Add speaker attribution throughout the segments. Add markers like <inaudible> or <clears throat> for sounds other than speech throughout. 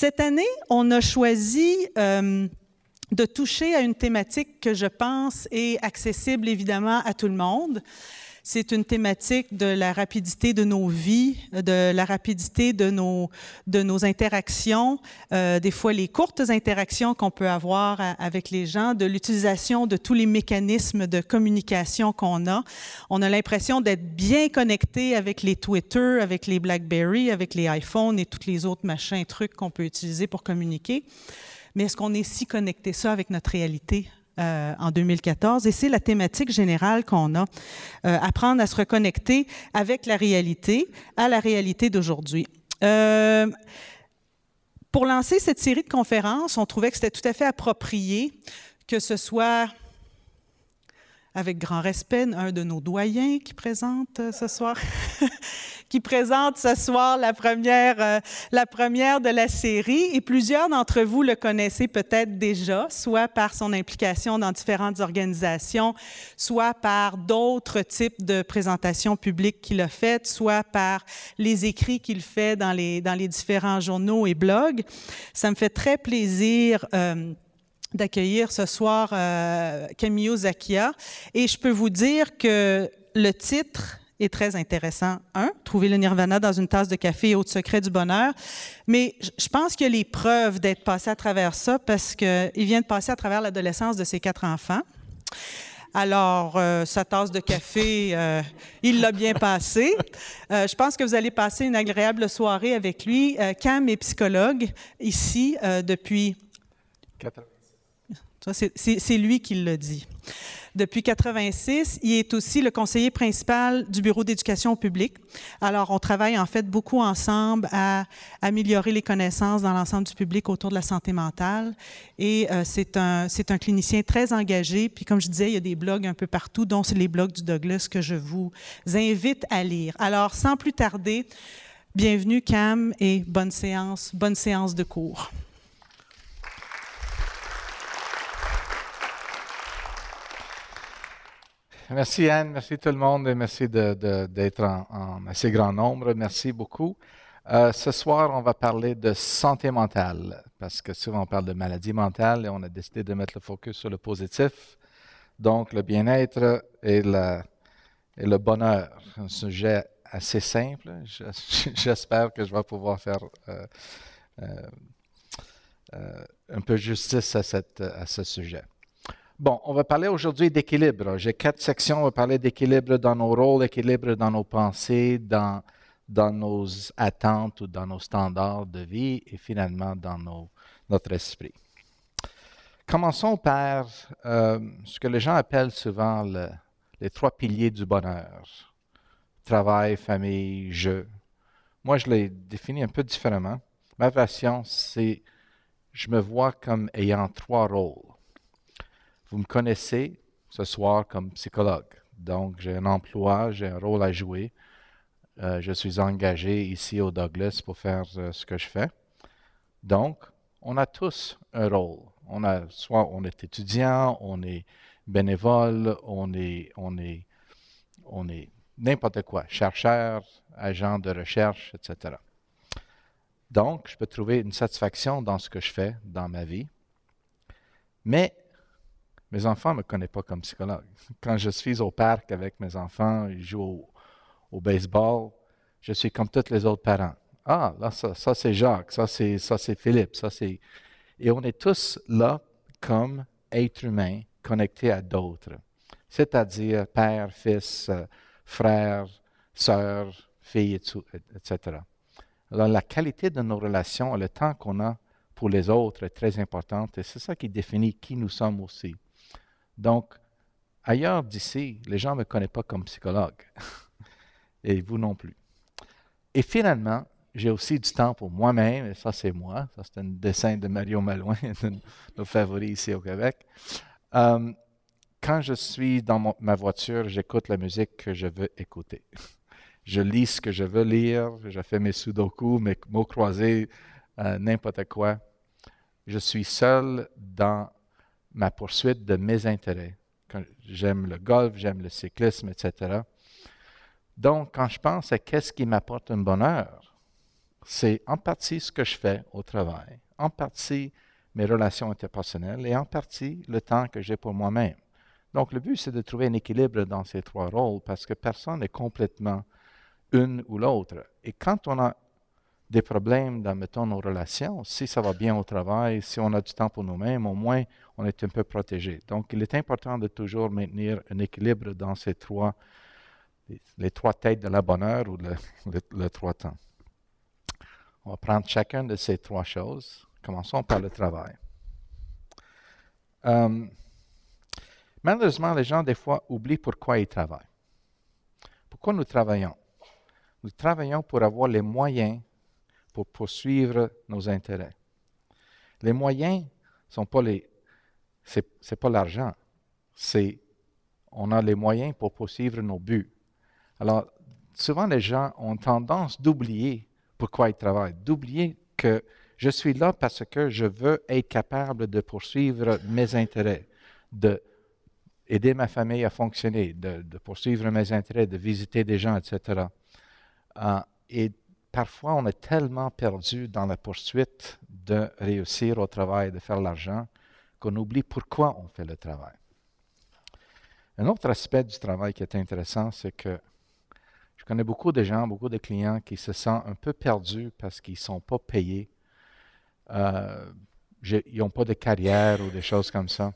Speaker 1: Cette année, on a choisi euh, de toucher à une thématique que je pense est accessible évidemment à tout le monde. C'est une thématique de la rapidité de nos vies, de la rapidité de nos, de nos interactions, euh, des fois les courtes interactions qu'on peut avoir avec les gens, de l'utilisation de tous les mécanismes de communication qu'on a. On a l'impression d'être bien connecté avec les Twitter, avec les BlackBerry, avec les iPhones et tous les autres machins, trucs qu'on peut utiliser pour communiquer. Mais est-ce qu'on est si connecté ça avec notre réalité? Euh, en 2014 et c'est la thématique générale qu'on a, apprendre euh, à se reconnecter avec la réalité, à la réalité d'aujourd'hui. Euh, pour lancer cette série de conférences, on trouvait que c'était tout à fait approprié que ce soit avec grand respect, un de nos doyens qui présente euh, ce soir, <laughs> qui présente ce soir la première, euh, la première de la série. Et plusieurs d'entre vous le connaissez peut-être déjà, soit par son implication dans différentes organisations, soit par d'autres types de présentations publiques qu'il a faites, soit par les écrits qu'il fait dans les, dans les différents journaux et blogs. Ça me fait très plaisir. Euh, d'accueillir ce soir euh, Camille Ozakia. Et je peux vous dire que le titre est très intéressant. Un, trouver le nirvana dans une tasse de café et autres secrets du bonheur. Mais je pense qu'il y a les preuves d'être passé à travers ça parce qu'il vient de passer à travers l'adolescence de ses quatre enfants. Alors, euh, sa tasse de café, euh, il l'a bien passé. je pense que vous allez passer une agréable soirée avec lui. Cam est psychologue ici depuis... ans. C'est lui qui le dit. Depuis 86, il est aussi le conseiller principal du Bureau d'éducation publique. Alors, on travaille en fait beaucoup ensemble à améliorer les connaissances dans l'ensemble du public autour de la santé mentale. Et euh, c'est un, clinicien très engagé. Puis, comme je disais, il y a des blogs un peu partout, dont c'est les blogs du Douglas que je vous invite à lire. Alors, sans plus tarder, bienvenue Cam et bonne séance, bonne séance de cours.
Speaker 2: Merci Anne, merci tout le monde et merci d'être en, assez grand nombre. Merci beaucoup. Euh, ce soir, on va parler de santé mentale parce que souvent on parle de maladie mentale et on a décidé de mettre le focus sur le positif, donc le bien-être et, et le bonheur. Un sujet assez simple. <laughs> J'espère que je vais pouvoir faire euh, euh, un peu justice à, cette, à ce sujet. Bon, on va parler aujourd'hui d'équilibre. J'ai quatre sections. On va parler d'équilibre dans nos rôles, d'équilibre dans nos pensées, dans, dans nos attentes ou dans nos standards de vie et finalement dans notre esprit. Commençons par euh, ce que les gens appellent souvent les trois piliers du bonheur. Travail, famille, jeu. Moi, je les définis un peu différemment. Ma version, c'est je me vois comme ayant trois rôles vous me connaissez ce soir comme psychologue. Donc, j'ai un emploi, j'ai un rôle à jouer. Euh, je suis engagé ici au Douglas pour faire euh, ce que je fais. Donc, on a tous un rôle. On a, soit on est étudiant, on est bénévole, on est, on est, on est n'importe quoi, chercheur, agent de recherche, etc. Donc, je peux trouver une satisfaction dans ce que je fais dans ma vie. Mais mes enfants ne me connaissent pas comme psychologue. <laughs> Quand je suis au parc avec mes enfants, ils jouent au, baseball, je suis comme tous les autres parents. Ah, là, ça, c'est Jacques, ça c'est, ça c'est Philippe, ça c'est... Et on est tous là comme êtres humains connectés à d'autres, c'est-à-dire père, fils, frère, sœur, fille, etc. Alors, la qualité de nos relations, le temps qu'on a pour les autres est très importante et c'est ça qui définit qui nous sommes aussi. Donc, ailleurs d'ici, les gens ne me connaissent pas comme psychologue. <laughs> et vous non plus. Et finalement, j'ai aussi du temps pour moi-même, et ça c'est moi, ça c'est un dessin de Mario Malouin, <laughs> de nos favoris ici au Québec. Euh, quand je suis dans ma voiture, j'écoute la musique que je veux écouter. <laughs> Je lis ce que je veux lire, je fais mes sudoku, mes mots croisés, euh, n'importe quoi. Je suis seul dans ma poursuite de mes intérêts. J'aime le golf, j'aime le cyclisme, etc. Donc, quand je pense à qu'est-ce qui m'apporte un bonheur, c'est en partie ce que je fais au travail, en partie mes relations interpersonnelles et en partie le temps que j'ai pour moi-même. Donc, le but, c'est de trouver un équilibre dans ces trois rôles parce que personne n'est complètement une ou l'autre. Et quand on a des problèmes dans, mettons, nos relations, si ça va bien au travail, si on a du temps pour nous-mêmes, au moins, on est un peu protégé. Donc, il est important de toujours maintenir un équilibre dans ces trois, les trois têtes de la bonheur ou le, le, trois temps. On va prendre chacun de ces trois choses. Commençons par le travail. Euh, malheureusement, les gens, des fois, oublient pourquoi ils travaillent. Pourquoi nous travaillons? Nous travaillons pour avoir les moyens pour poursuivre nos intérêts. Les moyens sont pas les, c'est pas l'argent, c'est on a les moyens pour poursuivre nos buts. Alors souvent les gens ont tendance d'oublier pourquoi ils travaillent, d'oublier que je suis là parce que je veux être capable de poursuivre mes intérêts, de aider ma famille à fonctionner, de, poursuivre mes intérêts, de visiter des gens, etc. et parfois on est tellement perdu dans la poursuite de réussir au travail, de faire l'argent, qu'on oublie pourquoi on fait le travail. Un autre aspect du travail qui est intéressant, c'est que je connais beaucoup de gens, beaucoup de clients qui se sentent un peu perdus parce qu'ils ne sont pas payés. Euh, ils n'ont pas de carrière ou des choses comme ça.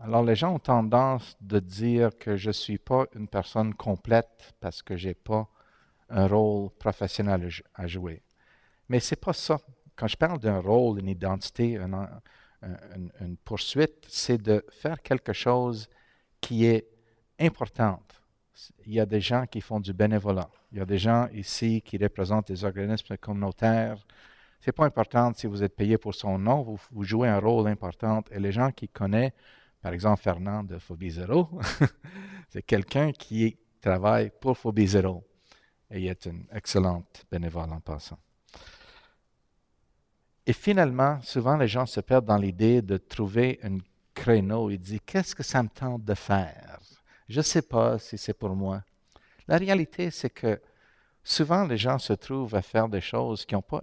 Speaker 2: Alors les gens ont tendance de dire que je ne suis pas une personne complète parce que je n'ai pas un rôle professionnel à jouer. Mais ce n'est pas ça. Quand je parle d'un rôle, d'une identité, d'une poursuite, c'est de faire quelque chose qui est importante. Il y a des gens qui font du bénévolat. Il y a des gens ici qui représentent des organismes communautaires. Ce n'est pas important si vous êtes payé pour son nom, vous, jouez un rôle important. Et les gens qui connaissent, par exemple, Fernand de Phobie Zero, <laughs> c'est quelqu'un qui travaille pour Phobie Zero et est une excellente bénévole en passant. Et finalement, souvent les gens se perdent dans l'idée de trouver un créneau Ils disent Qu'est-ce que ça me tente de faire Je ne sais pas si c'est pour moi. La réalité, c'est que souvent les gens se trouvent à faire des choses qui n'ont pas,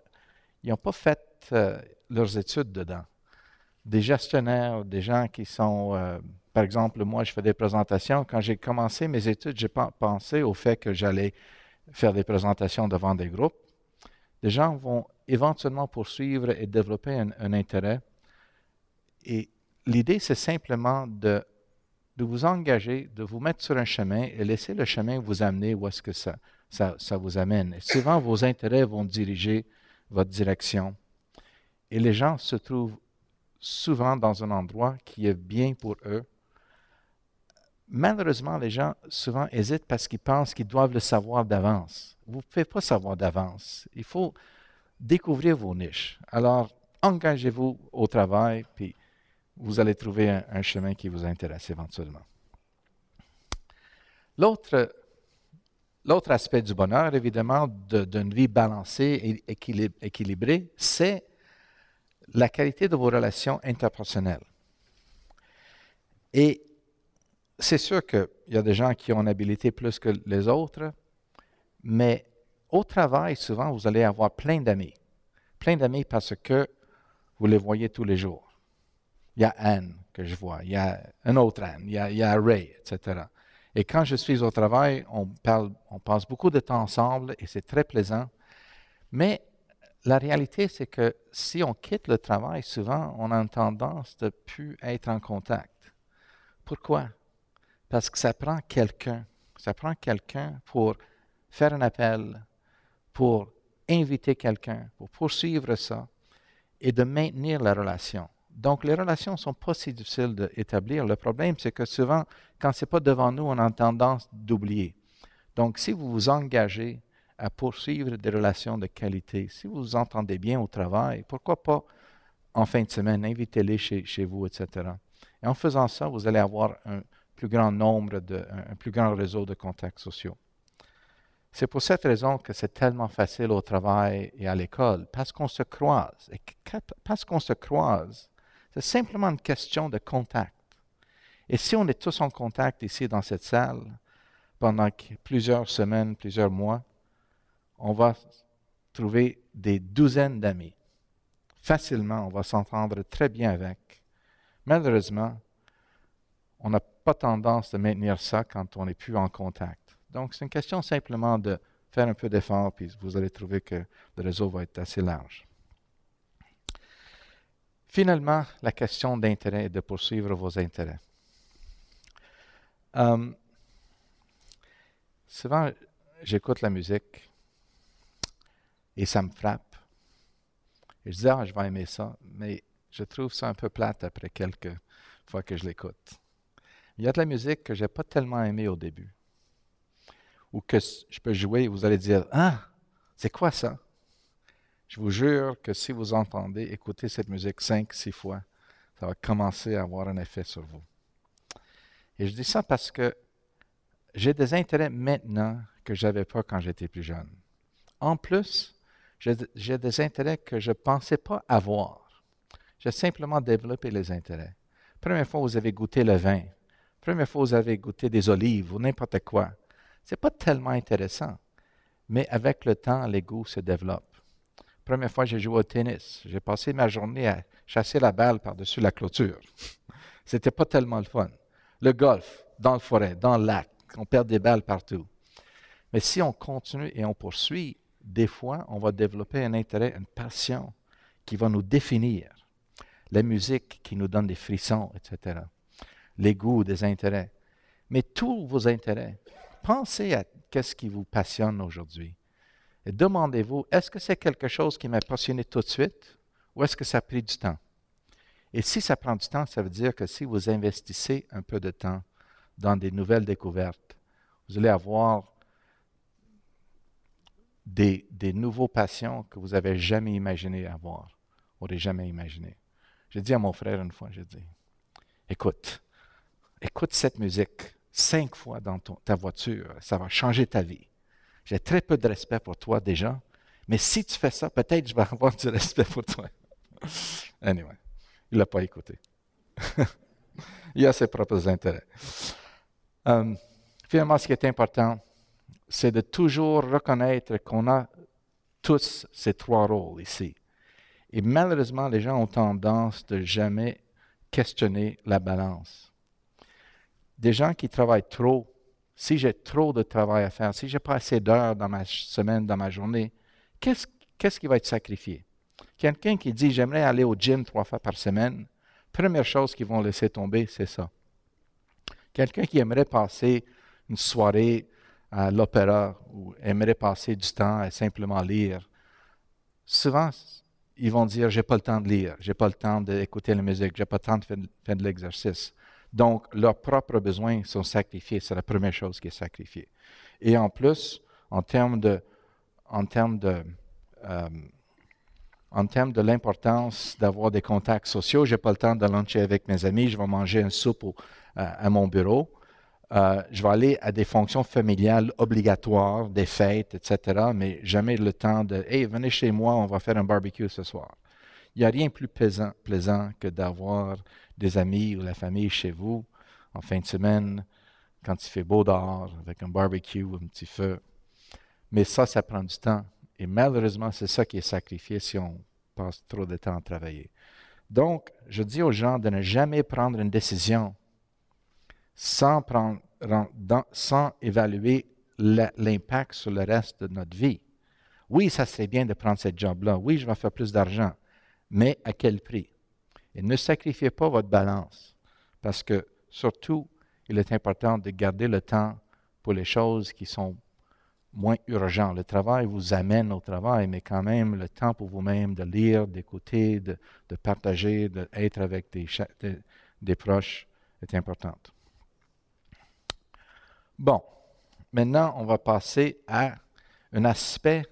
Speaker 2: faites fait euh, leurs études dedans. Des gestionnaires, des gens qui sont. Euh, par exemple, moi, je fais des présentations. Quand j'ai commencé mes études, j'ai pensé au fait que j'allais faire des présentations devant des groupes, les gens vont éventuellement poursuivre et développer un, intérêt. Et l'idée, c'est simplement de, de, vous engager, de vous mettre sur un chemin et laisser le chemin vous amener où est-ce que ça, ça, ça, vous amène. souvent, vos intérêts vont diriger votre direction. Et les gens se trouvent souvent dans un endroit qui est bien pour eux malheureusement, les gens souvent hésitent parce qu'ils pensent qu'ils doivent le savoir d'avance. Vous ne pouvez pas savoir d'avance. Il faut découvrir vos niches. Alors, engagez-vous au travail, puis vous allez trouver un, chemin qui vous intéresse éventuellement. L'autre L'autre aspect du bonheur, évidemment, d'une vie balancée et équilibrée, c'est la qualité de vos relations interpersonnelles. Et c'est sûr qu'il y a des gens qui ont une habilité plus que les autres, mais au travail, souvent, vous allez avoir plein d'amis. Plein d'amis parce que vous les voyez tous les jours. Il y a Anne que je vois, il y a un autre Anne, il y a, Ray, etc. Et quand je suis au travail, on, parle, on passe beaucoup de temps ensemble et c'est très plaisant. Mais la réalité, c'est que si on quitte le travail, souvent, on a une tendance de ne plus être en contact. Pourquoi? Parce que ça prend quelqu'un. Ça prend quelqu'un pour faire un appel, pour inviter quelqu'un, pour poursuivre ça et de maintenir la relation. Donc, les relations ne sont pas si difficiles d'établir. Le problème, c'est que souvent, quand ce n'est pas devant nous, on a tendance d'oublier. Donc, si vous vous engagez à poursuivre des relations de qualité, si vous vous entendez bien au travail, pourquoi pas en fin de semaine, invitez-les chez, chez, vous, etc. Et en faisant ça, vous allez avoir un, plus grand nombre, de, un plus grand réseau de contacts sociaux. C'est pour cette raison que c'est tellement facile au travail et à l'école, parce qu'on se croise. Et parce qu'on se croise, c'est simplement une question de contact. Et si on est tous en contact ici dans cette salle pendant plusieurs semaines, plusieurs mois, on va trouver des douzaines d'amis. Facilement, on va s'entendre très bien avec. Malheureusement, on n'a pas tendance de maintenir ça quand on n'est plus en contact. Donc, c'est une question simplement de faire un peu d'effort, puis vous allez trouver que le réseau va être assez large. Finalement, la question d'intérêt et de poursuivre vos intérêts. Euh, souvent, j'écoute la musique et ça me frappe. je dis, ah, je vais aimer ça, mais je trouve ça un peu plate après quelques fois que je l'écoute. Il y a de la musique que je n'ai pas tellement aimée au début, ou que je peux jouer, et vous allez dire Ah, c'est quoi ça Je vous jure que si vous entendez, écoutez cette musique cinq, six fois, ça va commencer à avoir un effet sur vous. Et je dis ça parce que j'ai des intérêts maintenant que je n'avais pas quand j'étais plus jeune. En plus, j'ai des intérêts que je ne pensais pas avoir. J'ai simplement développé les intérêts. Première fois, vous avez goûté le vin. Première fois, vous avez goûté des olives ou n'importe quoi. Ce n'est pas tellement intéressant. Mais avec le temps, les goûts se développent. Première fois, j'ai joué au tennis. J'ai passé ma journée à chasser la balle par-dessus la clôture. <laughs> C'était pas tellement le fun. Le golf, dans le forêt, dans le lac, on perd des balles partout. Mais si on continue et on poursuit, des fois, on va développer un intérêt, une passion qui va nous définir. La musique qui nous donne des frissons, etc les goûts, des intérêts, mais tous vos intérêts. Pensez à ce qui vous passionne aujourd'hui. Et demandez-vous, est-ce que c'est quelque chose qui m'a passionné tout de suite ou est-ce que ça a pris du temps? Et si ça prend du temps, ça veut dire que si vous investissez un peu de temps dans des nouvelles découvertes, vous allez avoir des, nouveaux passions que vous n'avez jamais imaginé avoir, n'aurez jamais imaginé. J'ai dit à mon frère une fois, j'ai dit, écoute, écoute cette musique cinq fois dans ta voiture, ça va changer ta vie. J'ai très peu de respect pour toi déjà, mais si tu fais ça, peut-être je vais avoir du respect pour toi. <laughs> anyway, il ne l'a pas écouté. <laughs> il a ses propres intérêts. Euh, finalement, ce qui est important, c'est de toujours reconnaître qu'on a tous ces trois rôles ici. Et malheureusement, les gens ont tendance de jamais questionner la balance des gens qui travaillent trop, si j'ai trop de travail à faire, si je pas assez d'heures dans ma semaine, dans ma journée, qu'est-ce qui va être sacrifié? Quelqu'un qui dit j'aimerais aller au gym trois fois par semaine, première chose qu'ils vont laisser tomber, c'est ça. Quelqu'un qui aimerait passer une soirée à l'opéra ou aimerait passer du temps à simplement lire, souvent ils vont dire j'ai pas le temps de lire, j'ai pas le temps d'écouter la musique, j'ai pas le temps de faire de l'exercice. Donc, leurs propres besoins sont sacrifiés. C'est la première chose qui est sacrifiée. Et en plus, en termes de, en termes de, euh, en termes de l'importance d'avoir des contacts sociaux, j'ai pas le temps de luncher avec mes amis. Je vais manger une soupe à mon bureau. Euh, je vais aller à des fonctions familiales obligatoires, des fêtes, etc., mais jamais le temps de Hey, venez chez moi, on va faire un barbecue ce soir. Il n'y a rien de plus plaisant que d'avoir des amis ou la famille chez vous en fin de semaine, quand il fait beau dehors, avec un barbecue ou un petit feu. Mais ça, ça prend du temps. Et malheureusement, c'est ça qui est sacrifié si on passe trop de temps à travailler. Donc, je dis aux gens de ne jamais prendre une décision sans, prendre, sans évaluer l'impact sur le reste de notre vie. Oui, ça serait bien de prendre ce job-là. Oui, je vais faire plus d'argent. Mais à quel prix? Et ne sacrifiez pas votre balance, parce que surtout, il est important de garder le temps pour les choses qui sont moins urgentes. Le travail vous amène au travail, mais quand même le temps pour vous-même de lire, d'écouter, de, partager, d'être avec des, proches est important. Bon, maintenant on va passer à un aspect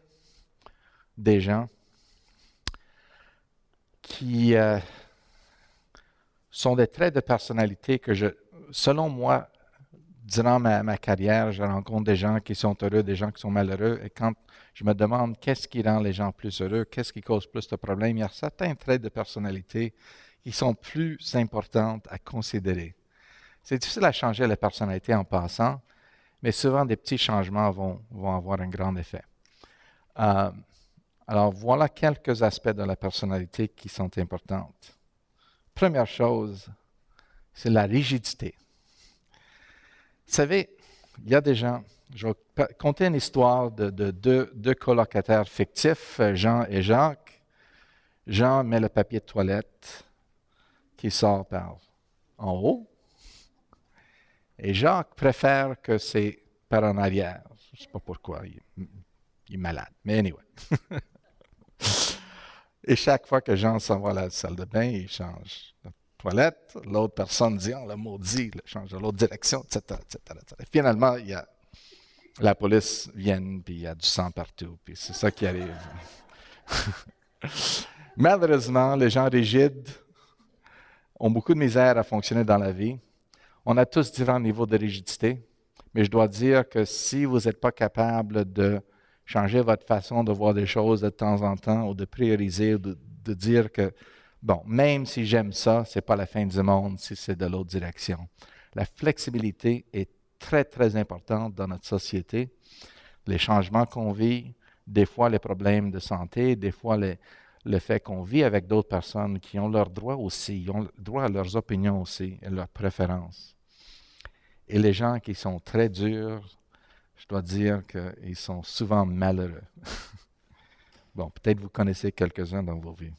Speaker 2: des gens qui euh, sont des traits de personnalité que je, selon moi, durant ma, carrière, je rencontre des gens qui sont heureux, des gens qui sont malheureux. Et quand je me demande qu'est-ce qui rend les gens plus heureux, qu'est-ce qui cause plus de problèmes, il y a certains traits de personnalité qui sont plus importants à considérer. C'est difficile à changer la personnalité en passant, mais souvent des petits changements vont, vont avoir un grand effet. Euh, alors voilà quelques aspects de la personnalité qui sont importants. Première chose, c'est la rigidité. Vous savez, il y a des gens, je vais conter une histoire de, deux colocataires fictifs, Jean et Jacques. Jean met le papier de toilette qui sort par en haut. Et Jacques préfère que c'est par en arrière. Je ne sais pas pourquoi, il est malade. Mais anyway. <laughs> Et chaque fois que Jean s'en va à la salle de bain, il change de toilette. L'autre personne dit on l'a maudit, il change de l'autre direction, etc., Finalement, il y la police vient, puis il y a du sang partout, puis c'est ça qui arrive. <laughs> Malheureusement, les gens rigides ont beaucoup de misère à fonctionner dans la vie. On a tous différents niveaux de rigidité, mais je dois dire que si vous n'êtes pas capable de changer votre façon de voir des choses de temps en temps ou de prioriser, de, dire que, bon, même si j'aime ça, ce n'est pas la fin du monde si c'est de l'autre direction. La flexibilité est très, très importante dans notre société. Les changements qu'on vit, des fois les problèmes de santé, des fois le fait qu'on vit avec d'autres personnes qui ont leurs droits aussi, ils ont droit à leurs opinions aussi à leurs préférences. Et les gens qui sont très durs, je dois dire qu'ils sont souvent malheureux. <laughs> bon, peut-être vous connaissez quelques-uns dans vos vies.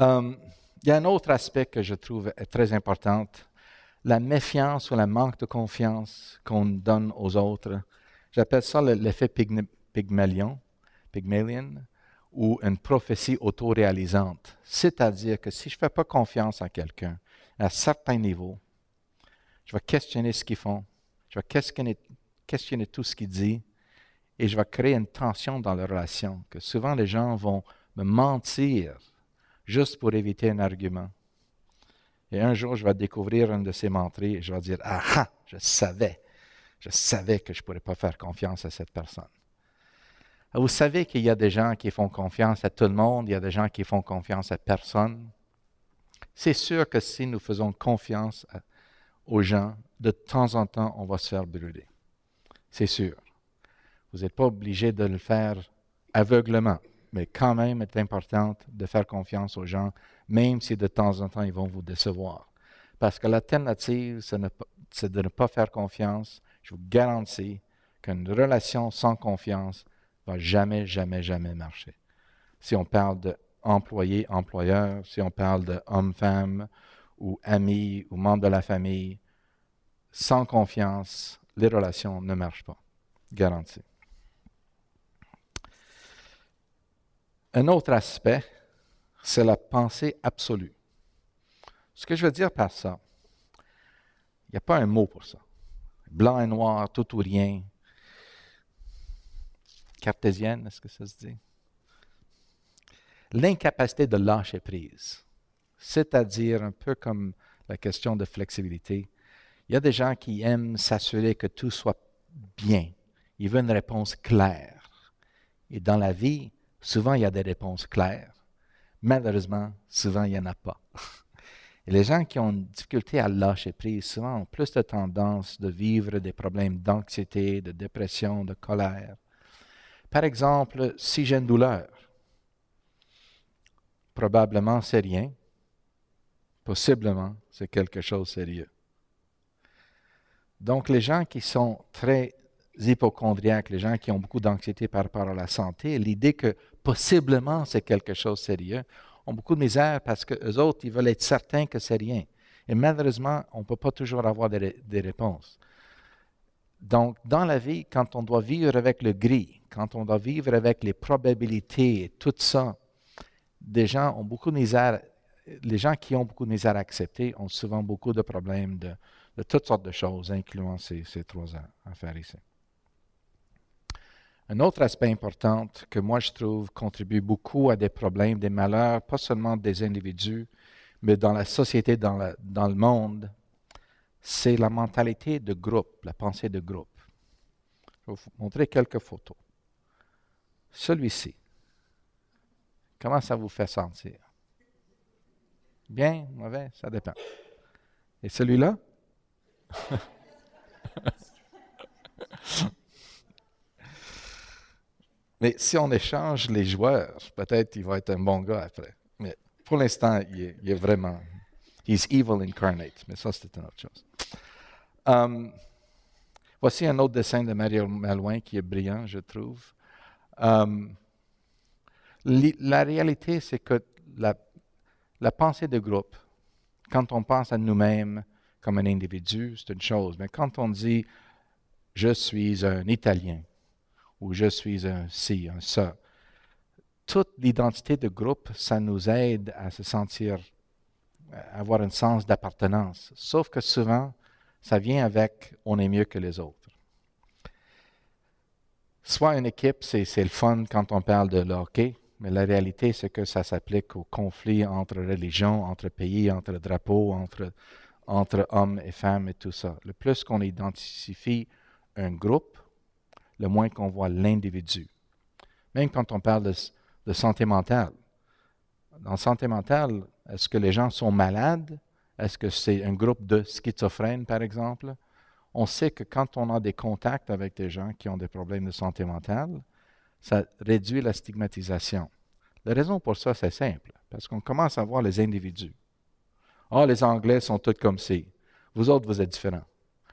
Speaker 2: Euh, il y a un autre aspect que je trouve très important, la méfiance ou le manque de confiance qu'on donne aux autres. J'appelle ça l'effet Pygmalion, ou une prophétie autoréalisante. C'est-à-dire que si je ne fais pas confiance à quelqu'un à certains niveaux, je vais questionner ce qu'ils font, je vais questionner, tout ce qu'il dit et je vais créer une tension dans la relation, que souvent les gens vont me mentir juste pour éviter un argument. Et un jour, je vais découvrir une de ces menteries et je vais dire, ah, ah je savais, je savais que je ne pourrais pas faire confiance à cette personne. Ah, vous savez qu'il y a des gens qui font confiance à tout le monde, il y a des gens qui font confiance à personne. C'est sûr que si nous faisons confiance aux gens, de temps en temps, on va se faire brûler. C'est sûr. Vous n'êtes pas obligé de le faire aveuglement, mais quand même, c'est important de faire confiance aux gens, même si de temps en temps, ils vont vous décevoir. Parce que l'alternative, c'est de ne pas faire confiance. Je vous garantis qu'une relation sans confiance va jamais, jamais, jamais marcher. Si on parle d'employé, employeur, si on parle d'homme-femme, ou ami, ou membre de la famille, sans confiance, les relations ne marchent pas. Garanti. Un autre aspect, c'est la pensée absolue. Ce que je veux dire par ça, il n'y a pas un mot pour ça. Blanc et noir, tout ou rien. Cartésienne, est-ce que ça se dit? L'incapacité de lâcher prise, c'est-à-dire un peu comme la question de flexibilité, il y a des gens qui aiment s'assurer que tout soit bien. Ils veulent une réponse claire. Et dans la vie, souvent, il y a des réponses claires. Malheureusement, souvent, il n'y en a pas. <laughs> Et les gens qui ont une difficulté à lâcher prise, souvent, ont plus de tendance de vivre des problèmes d'anxiété, de dépression, de colère. Par exemple, si j'ai une douleur, probablement c'est rien, possiblement c'est quelque chose de sérieux. Donc, les gens qui sont très hypochondriaques, les gens qui ont beaucoup d'anxiété par rapport à la santé, l'idée que possiblement c'est quelque chose de sérieux, ont beaucoup de misère parce que autres, ils veulent être certains que c'est rien. Et malheureusement, on ne peut pas toujours avoir des, réponses. Donc, dans la vie, quand on doit vivre avec le gris, quand on doit vivre avec les probabilités et tout ça, des gens ont beaucoup de misère, les gens qui ont beaucoup de misère à accepter ont souvent beaucoup de problèmes de, de toutes sortes de choses, incluant ces, ces trois affaires ici. Un autre aspect important que moi je trouve contribue beaucoup à des problèmes, des malheurs, pas seulement des individus, mais dans la société, dans, dans le monde, c'est la mentalité de groupe, la pensée de groupe. Je vais vous montrer quelques photos. Celui-ci, comment ça vous fait sentir? Bien, mauvais, ça dépend. Et celui-là? <laughs> Mais si on échange les joueurs, peut-être qu'il va être un bon gars après. Mais pour l'instant, il, est vraiment. He's evil incarnate. Mais ça, c'est une autre chose. Um, voici un autre dessin de Mario Malouin qui est brillant, je trouve. Um, la réalité, c'est que la pensée de groupe, quand on pense à nous-mêmes, comme un individu, c'est une chose. Mais quand on dit je suis un Italien ou je suis un ci, un ça, toute l'identité de groupe, ça nous aide à se sentir, à avoir un sens d'appartenance. Sauf que souvent, ça vient avec on est mieux que les autres. Soit une équipe, c'est le fun quand on parle de hockey, mais la réalité, c'est que ça s'applique aux conflits entre religions, entre pays, entre drapeaux, entre entre hommes et femmes et tout ça. Le plus qu'on identifie un groupe, le moins qu'on voit l'individu. Même quand on parle de, santé mentale. Dans santé mentale, est-ce que les gens sont malades? Est-ce que c'est un groupe de schizophrènes, par exemple? On sait que quand on a des contacts avec des gens qui ont des problèmes de santé mentale, ça réduit la stigmatisation. La raison pour ça, c'est simple, parce qu'on commence à voir les individus. Oh les Anglais sont tous comme ci. Vous autres, vous êtes différents.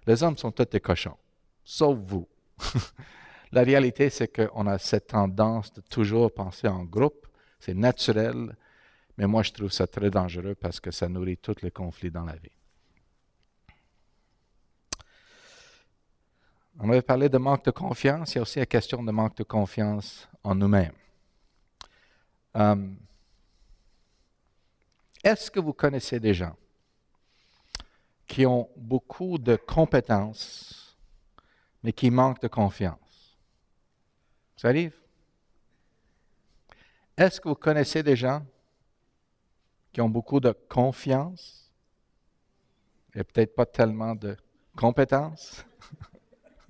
Speaker 2: Les hommes sont tous des cochons, sauf vous. <laughs> La réalité, c'est qu'on a cette tendance de toujours penser en groupe. C'est naturel, mais moi, je trouve ça très dangereux parce que ça nourrit tous les conflits dans la vie. On avait parlé de manque de confiance. Il y a aussi la question de manque de confiance en nous-mêmes. Euh, est-ce que vous connaissez des gens qui ont beaucoup de compétences, mais qui manquent de confiance? Ça arrive. Est-ce que vous connaissez des gens qui ont beaucoup de confiance et peut-être pas tellement de compétences?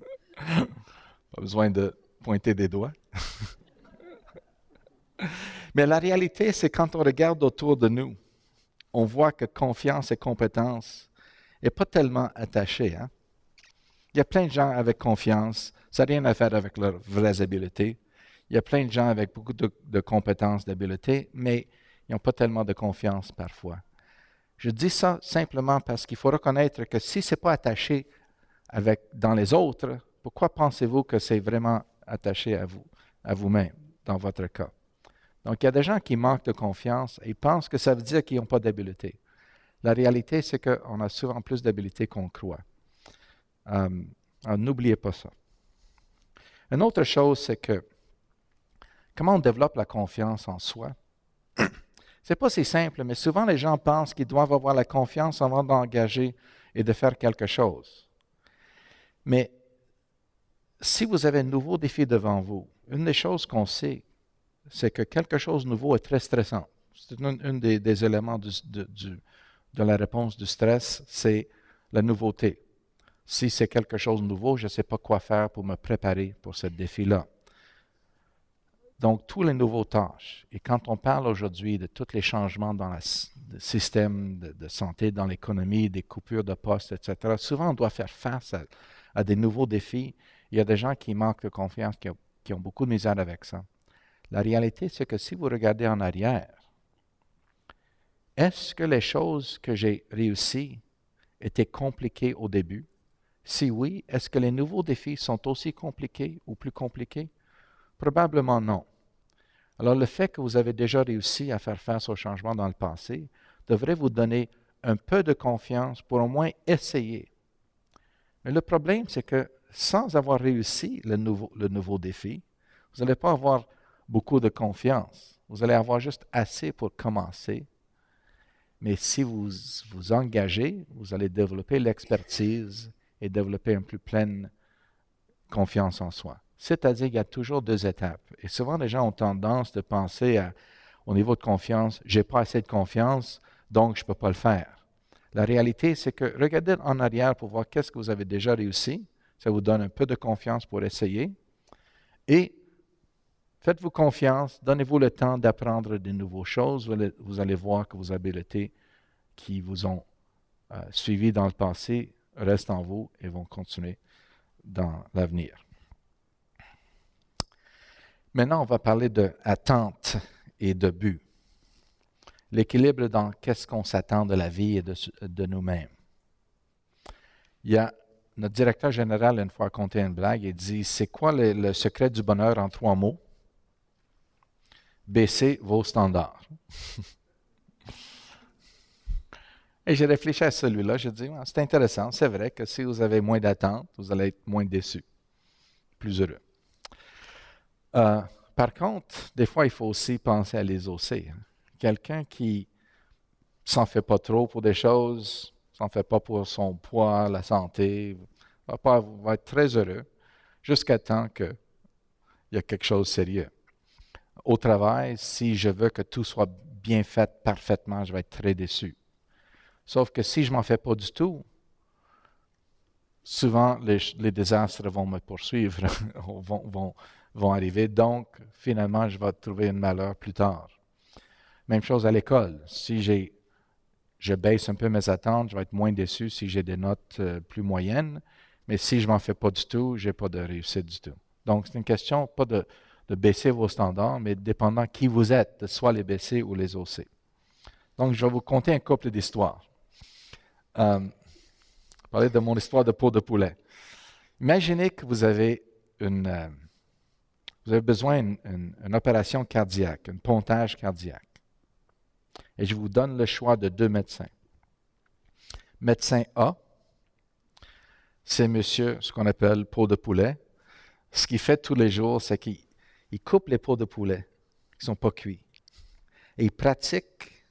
Speaker 2: <laughs> pas besoin de pointer des doigts. <laughs> Mais la réalité, c'est quand on regarde autour de nous, on voit que confiance et compétence n'est pas tellement attaché. Hein. Il y a plein de gens avec confiance, ça n'a rien à faire avec leurs vraies habiletés. Il y a plein de gens avec beaucoup de, compétences, d'habiletés, mais ils n'ont pas tellement de confiance parfois. Je dis ça simplement parce qu'il faut reconnaître que si ce n'est pas attaché dans les autres, pourquoi pensez-vous que c'est vraiment attaché à vous, à vous-même, dans votre cas? Donc, il y a des gens qui manquent de confiance et pensent que ça veut dire qu'ils n'ont pas d'habileté. La réalité, c'est qu'on a souvent plus d'habileté qu'on croit. Euh, n'oubliez pas ça. Une autre chose, c'est que comment on développe la confiance en soi?
Speaker 1: <clears throat>
Speaker 2: C'est pas si simple, mais souvent les gens pensent qu'ils doivent avoir la confiance avant d'engager et de faire quelque chose. Mais si vous avez un nouveau défi devant vous, une des choses qu'on sait, c'est que quelque chose de nouveau est très stressant. C'est un, des, éléments de, la réponse du stress, c'est la nouveauté. Si c'est quelque chose de nouveau, je ne sais pas quoi faire pour me préparer pour ce défi-là. Donc, tous les nouveaux tâches. Et quand on parle aujourd'hui de tous les changements dans le système de, santé, dans l'économie, des coupures de postes, etc., souvent on doit faire face à, des nouveaux défis. Il y a des gens qui manquent de confiance, qui ont beaucoup de misère avec ça. La réalité, c'est que si vous regardez en arrière, est-ce que les choses que j'ai réussies étaient compliquées au début? Si oui, est-ce que les nouveaux défis sont aussi compliqués ou plus compliqués? Probablement non. Alors le fait que vous avez déjà réussi à faire face aux changements dans le passé devrait vous donner un peu de confiance pour au moins essayer. Mais le problème, c'est que sans avoir réussi le nouveau, le nouveau défi, vous n'allez pas avoir beaucoup de confiance. Vous allez avoir juste assez pour commencer. Mais si vous vous engagez, vous allez développer l'expertise et développer une plus pleine confiance en soi. C'est-à-dire qu'il y a toujours deux étapes. Et souvent, les gens ont tendance de penser au niveau de confiance, j'ai pas assez de confiance, donc je ne peux pas le faire. La réalité, c'est que regardez en arrière pour voir qu'est-ce que vous avez déjà réussi. Ça vous donne un peu de confiance pour essayer. Et Faites-vous confiance, donnez-vous le temps d'apprendre de nouvelles choses. Vous allez, voir que vos habiletés qui vous ont euh, suivi dans le passé restent en vous et vont continuer dans l'avenir. Maintenant, on va parler de et de but. L'équilibre dans qu'est-ce qu'on s'attend de la vie et de, nous-mêmes. Il y a notre directeur général, une fois, a compté une blague et dit C'est quoi le secret du bonheur en trois mots Baisser vos standards. <laughs> Et j'ai réfléchi à celui-là, j'ai dit, c'est intéressant, c'est vrai que si vous avez moins d'attentes, vous allez être moins déçu, plus heureux. Euh, par contre, des fois, il faut aussi penser à les hausser. Hein. Quelqu'un qui s'en fait pas trop pour des choses, s'en fait pas pour son poids, la santé, va, pas, être très heureux jusqu'à temps qu'il y ait quelque chose de sérieux au travail, si je veux que tout soit bien fait parfaitement, je vais être très déçu. Sauf que si je m'en fais pas du tout, souvent les, désastres vont me poursuivre, <laughs> vont, vont, arriver. Donc, finalement, je vais trouver une malheur plus tard. Même chose à l'école. Si j'ai, je baisse un peu mes attentes, je vais être moins déçu si j'ai des notes euh, plus moyennes. Mais si je m'en fais pas du tout, je n'ai pas de réussite du tout. Donc, c'est une question pas de de baisser vos standards, mais dépendant qui vous êtes, de soit les baisser ou les hausser. Donc, je vais vous conter un couple d'histoires. vous euh, parler de mon histoire de peau de poulet. Imaginez que vous avez, une, euh, vous avez besoin d'une opération cardiaque, un pontage cardiaque. Et je vous donne le choix de deux médecins. Médecin A, c'est monsieur, ce qu'on appelle peau de poulet. Ce qu'il fait tous les jours, c'est qu'il il coupe les peaux de poulet qui ne sont pas cuits. Et il pratique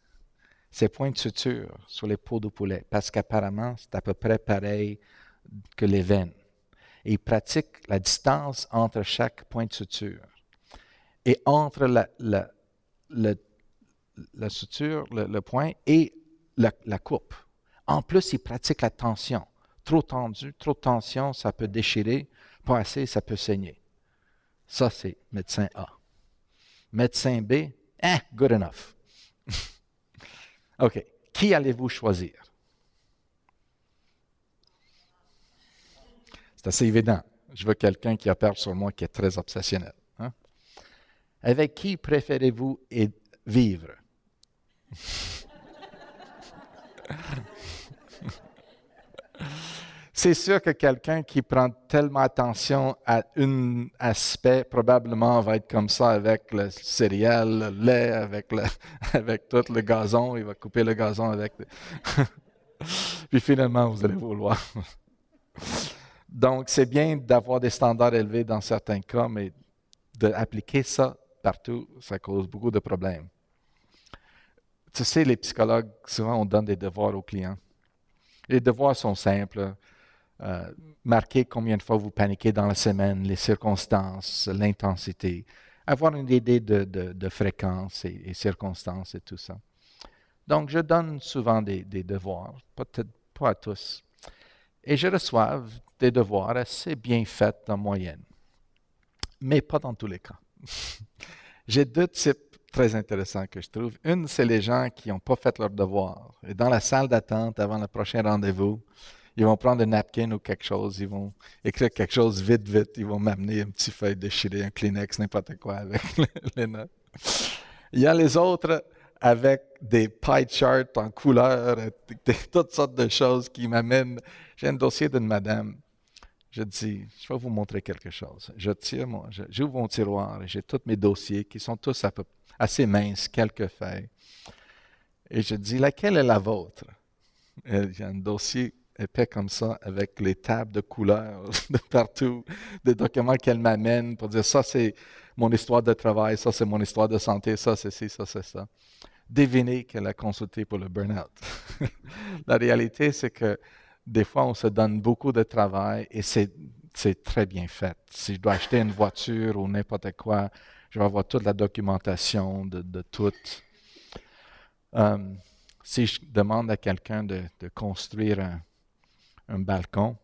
Speaker 2: ses points de suture sur les peaux de poulet parce qu'apparemment, c'est à peu près pareil que les veines. Et il pratique la distance entre chaque point de suture. Et entre la, suture, le, point et la, la coupe. En plus, il pratique la tension. Trop tendu, trop de tension, ça peut déchirer. Pas assez, ça peut saigner. Ça, c'est médecin A. Médecin B, eh, good enough. <laughs> OK. Qui allez-vous choisir? C'est assez évident. Je veux quelqu'un qui peur sur moi, qui est très obsessionnel. Hein. Avec qui préférez-vous vivre? <laughs> C'est sûr que quelqu'un qui prend tellement attention à un aspect, probablement va être comme ça avec le céréal, le lait, avec, <laughs> avec tout le gazon. Il va couper le gazon avec. <laughs> Puis finalement, vous allez vouloir. <laughs> Donc, c'est bien d'avoir des standards élevés dans certains cas, mais d'appliquer ça partout, ça cause beaucoup de problèmes. Tu sais, les psychologues, souvent, on donne des devoirs aux clients. Les devoirs sont simples. Euh, marquer combien de fois vous paniquez dans la semaine, les circonstances, l'intensité, avoir une idée de, fréquence et, circonstances et tout ça. Donc, je donne souvent des, des devoirs, peut-être pas à tous, et je reçois des devoirs assez bien faits en moyenne, mais pas dans tous les cas. <laughs> J'ai deux types très intéressants que je trouve. Une, c'est les gens qui n'ont pas fait leur devoir. Et dans la salle d'attente, avant le prochain rendez-vous, ils vont prendre un napkin ou quelque chose. Ils vont écrire quelque chose vite, vite. Ils vont m'amener une petite feuille déchirée, un Kleenex, n'importe quoi avec <laughs> les notes. Il y a les autres avec des pie charts en couleur, toutes sortes de choses qui m'amènent. J'ai un dossier d'une madame. Je dis, je vais vous montrer quelque chose. Je tire j'ouvre mon tiroir et j'ai tous mes dossiers qui sont tous assez minces, quelques feuilles. Et je dis, laquelle est la vôtre? Il un dossier épais comme ça, avec les tables de couleurs <laughs> de partout, des documents qu'elle m'amène pour dire ça, c'est mon histoire de travail, ça, c'est mon histoire de santé, ça, c'est ci, ça, c'est ça. Devinez qu'elle a consulté pour le burn-out. <laughs> La réalité, c'est que des fois, on se donne beaucoup de travail et c'est c'est très bien fait. Si je dois acheter une voiture ou n'importe quoi, je vais avoir toute la documentation de, de tout. Euh, si je demande à quelqu'un de, de, construire un, un balcon.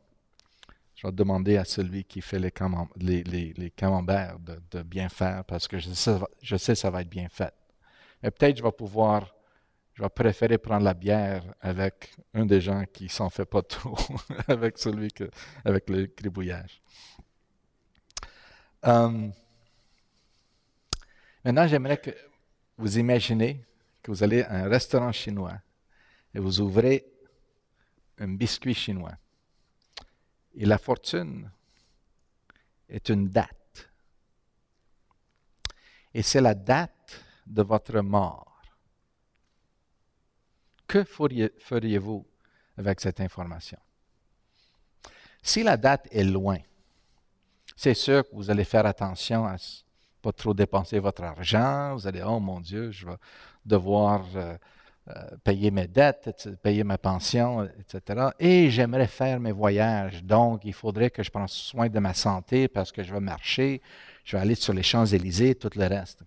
Speaker 2: Je vais demander à celui qui fait les, les, camemberts de, bien faire parce que je sais, je sais ça va être bien fait. Mais peut-être je vais pouvoir, je vais préférer prendre la bière avec un des gens qui s'en fait pas trop <laughs> avec celui que, avec le cribouillage. Hum, maintenant, j'aimerais que vous imaginez que vous allez à un restaurant chinois et vous ouvrez un biscuit chinois. Et la fortune est une date. Et c'est la date de votre mort. Que feriez-vous avec cette information? Si la date est loin, c'est sûr que vous allez faire attention à pas trop dépenser votre argent. Vous allez, oh mon Dieu, je vais devoir... Euh, euh, payer mes dettes, payer ma pension, etc. Et j'aimerais faire mes voyages. Donc, il faudrait que je prenne soin de ma santé parce que je vais marcher, je vais aller sur les Champs-Élysées, tout le reste.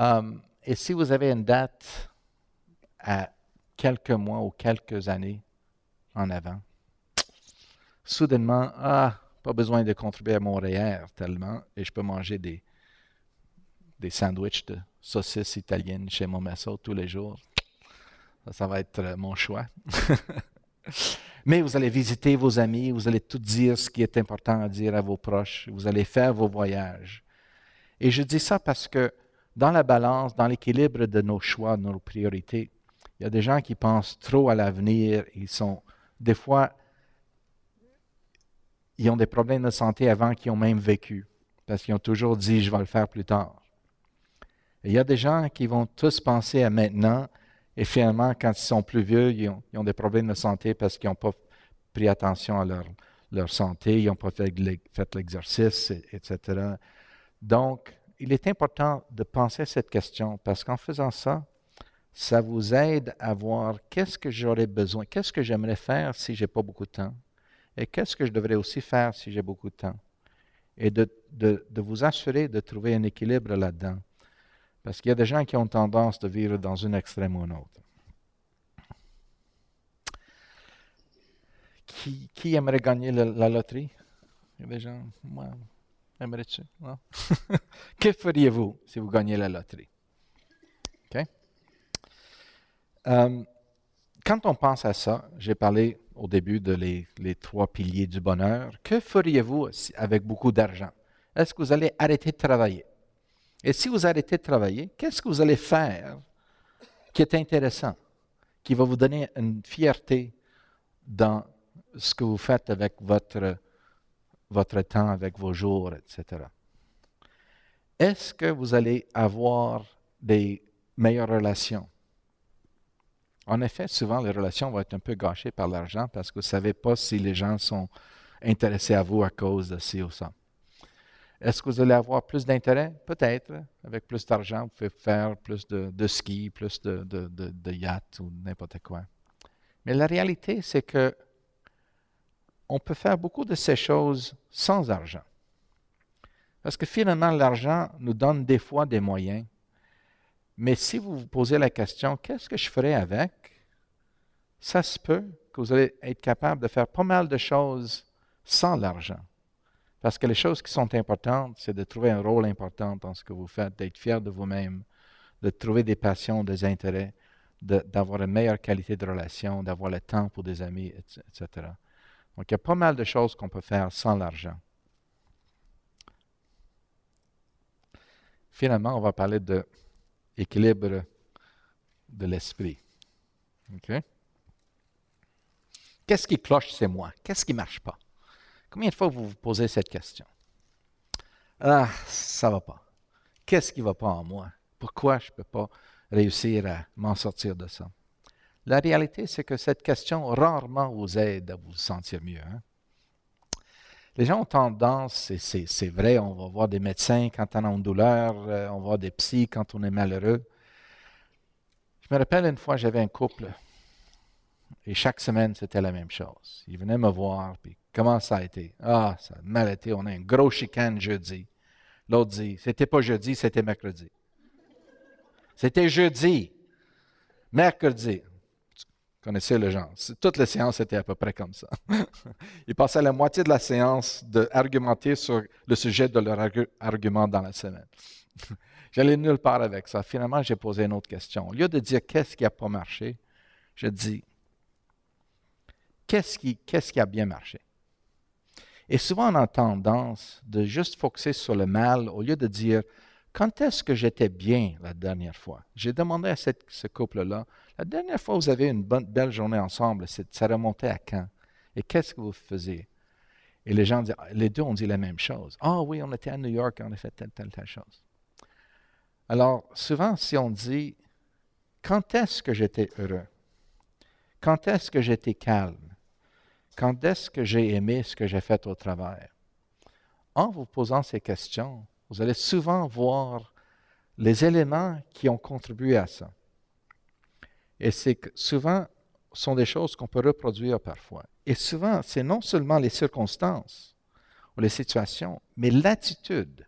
Speaker 2: Euh, et si vous avez une date à quelques mois ou quelques années en avant, soudainement, ah, pas besoin de contribuer à mon REER tellement, et je peux manger des, des sandwichs de saucisse italienne chez mon masso tous les jours. Ça, ça va être euh, mon choix. <laughs> Mais vous allez visiter vos amis, vous allez tout dire ce qui est important à dire à vos proches, vous allez faire vos voyages. Et je dis ça parce que dans la balance, dans l'équilibre de nos choix, de nos priorités, il y a des gens qui pensent trop à l'avenir, ils sont des fois, ils ont des problèmes de santé avant qu'ils ont même vécu, parce qu'ils ont toujours dit, je vais le faire plus tard. Il y a des gens qui vont tous penser à maintenant, et finalement, quand ils sont plus vieux, ils ont, des problèmes de santé parce qu'ils n'ont pas pris attention à leur, santé, ils n'ont pas fait, l'exercice, etc. Donc, il est important de penser à cette question parce qu'en faisant ça, ça vous aide à voir qu'est-ce que j'aurais besoin, qu'est-ce que j'aimerais faire si j'ai pas beaucoup de temps et qu'est-ce que je devrais aussi faire si j'ai beaucoup de temps. Et de vous assurer de trouver un équilibre là-dedans. Parce qu'il y a des gens qui ont tendance de vivre dans une extrême ou un autre. Qui, aimerait gagner la, loterie? Il y a des gens, moi, aimerais-tu? <laughs> que feriez-vous si vous gagnez la loterie? Euh, quand on pense à ça, j'ai parlé au début de les trois piliers du bonheur. Que feriez-vous avec beaucoup d'argent? Est-ce que vous allez arrêter de travailler? Et si vous arrêtez de travailler, qu'est-ce que vous allez faire qui est intéressant, qui va vous donner une fierté dans ce que vous faites avec votre, votre temps, avec vos jours, etc. Est-ce que vous allez avoir des meilleures relations? En effet, souvent, les relations vont être un peu gâchées par l'argent parce que vous ne savez pas si les gens sont intéressés à vous à cause de ci ou ça. Est-ce que vous allez avoir plus d'intérêt? Peut-être. Hein. Avec plus d'argent, vous pouvez faire plus de, ski, plus de, yacht ou n'importe quoi. Mais la réalité, c'est que on peut faire beaucoup de ces choses sans argent. Parce que finalement, l'argent nous donne des fois des moyens. Mais si vous vous posez la question, qu'est-ce que je ferai avec? Ça se peut que vous allez être capable de faire pas mal de choses sans l'argent. Parce que les choses qui sont importantes, c'est de trouver un rôle important dans ce que vous faites, d'être fier de vous-même, de trouver des passions, des intérêts, d'avoir une meilleure qualité de relation, d'avoir le temps pour des amis, etc. Donc, il y a pas mal de choses qu'on peut faire sans l'argent. Finalement, on va parler de équilibre de l'esprit. Qu'est-ce qui cloche, c'est moi. Qu'est-ce qui ne marche pas? Combien de fois vous vous posez cette question? Ah, ça ne va pas. Qu'est-ce qui ne va pas en moi? Pourquoi je ne peux pas réussir à m'en sortir de ça? La réalité, c'est que cette question rarement vous aide à vous sentir mieux. Hein. Les gens ont tendance, et c'est vrai, on va voir des médecins quand on a une douleur, euh, on va voir des psys quand on est malheureux. Je me rappelle une fois, j'avais un couple, et chaque semaine, c'était la même chose. Ils venaient me voir, puis Comment ça a été? Ah, ça a mal été. On a un gros chicane jeudi. L'autre dit, c'était pas jeudi, c'était mercredi. C'était jeudi. Mercredi. Vous connaissez le genre. Toutes les séances étaient à peu près comme ça. <laughs> Ils passaient la moitié de la séance d'argumenter sur le sujet de leur argument dans la semaine. <laughs> J'allais nulle part avec ça. Finalement, j'ai posé une autre question. Au lieu de dire qu'est-ce qui n'a pas marché, je dis qu'est-ce qui, qui a bien marché? Et souvent, on a tendance de juste focuser sur le mal au lieu de dire quand est-ce que j'étais bien la dernière fois? J'ai demandé à ce couple-là, la dernière fois vous avez une bonne, belle journée ensemble, ça remontait à quand? Et qu'est-ce que vous faisiez? Et les gens, disent, ah, les deux ont dit la même chose. Ah oui, on était à New York, et on a fait telle, telle, telle chose. Alors, souvent, si on dit, quand est-ce que j'étais heureux? Quand est-ce que j'étais calme? Quand est-ce que j'ai aimé ce que j'ai fait au travail? En vous posant ces questions, vous allez souvent voir les éléments qui ont contribué à ça. Et c'est souvent sont des choses qu'on peut reproduire parfois. Et souvent, c'est non seulement les circonstances ou les situations, mais l'attitude.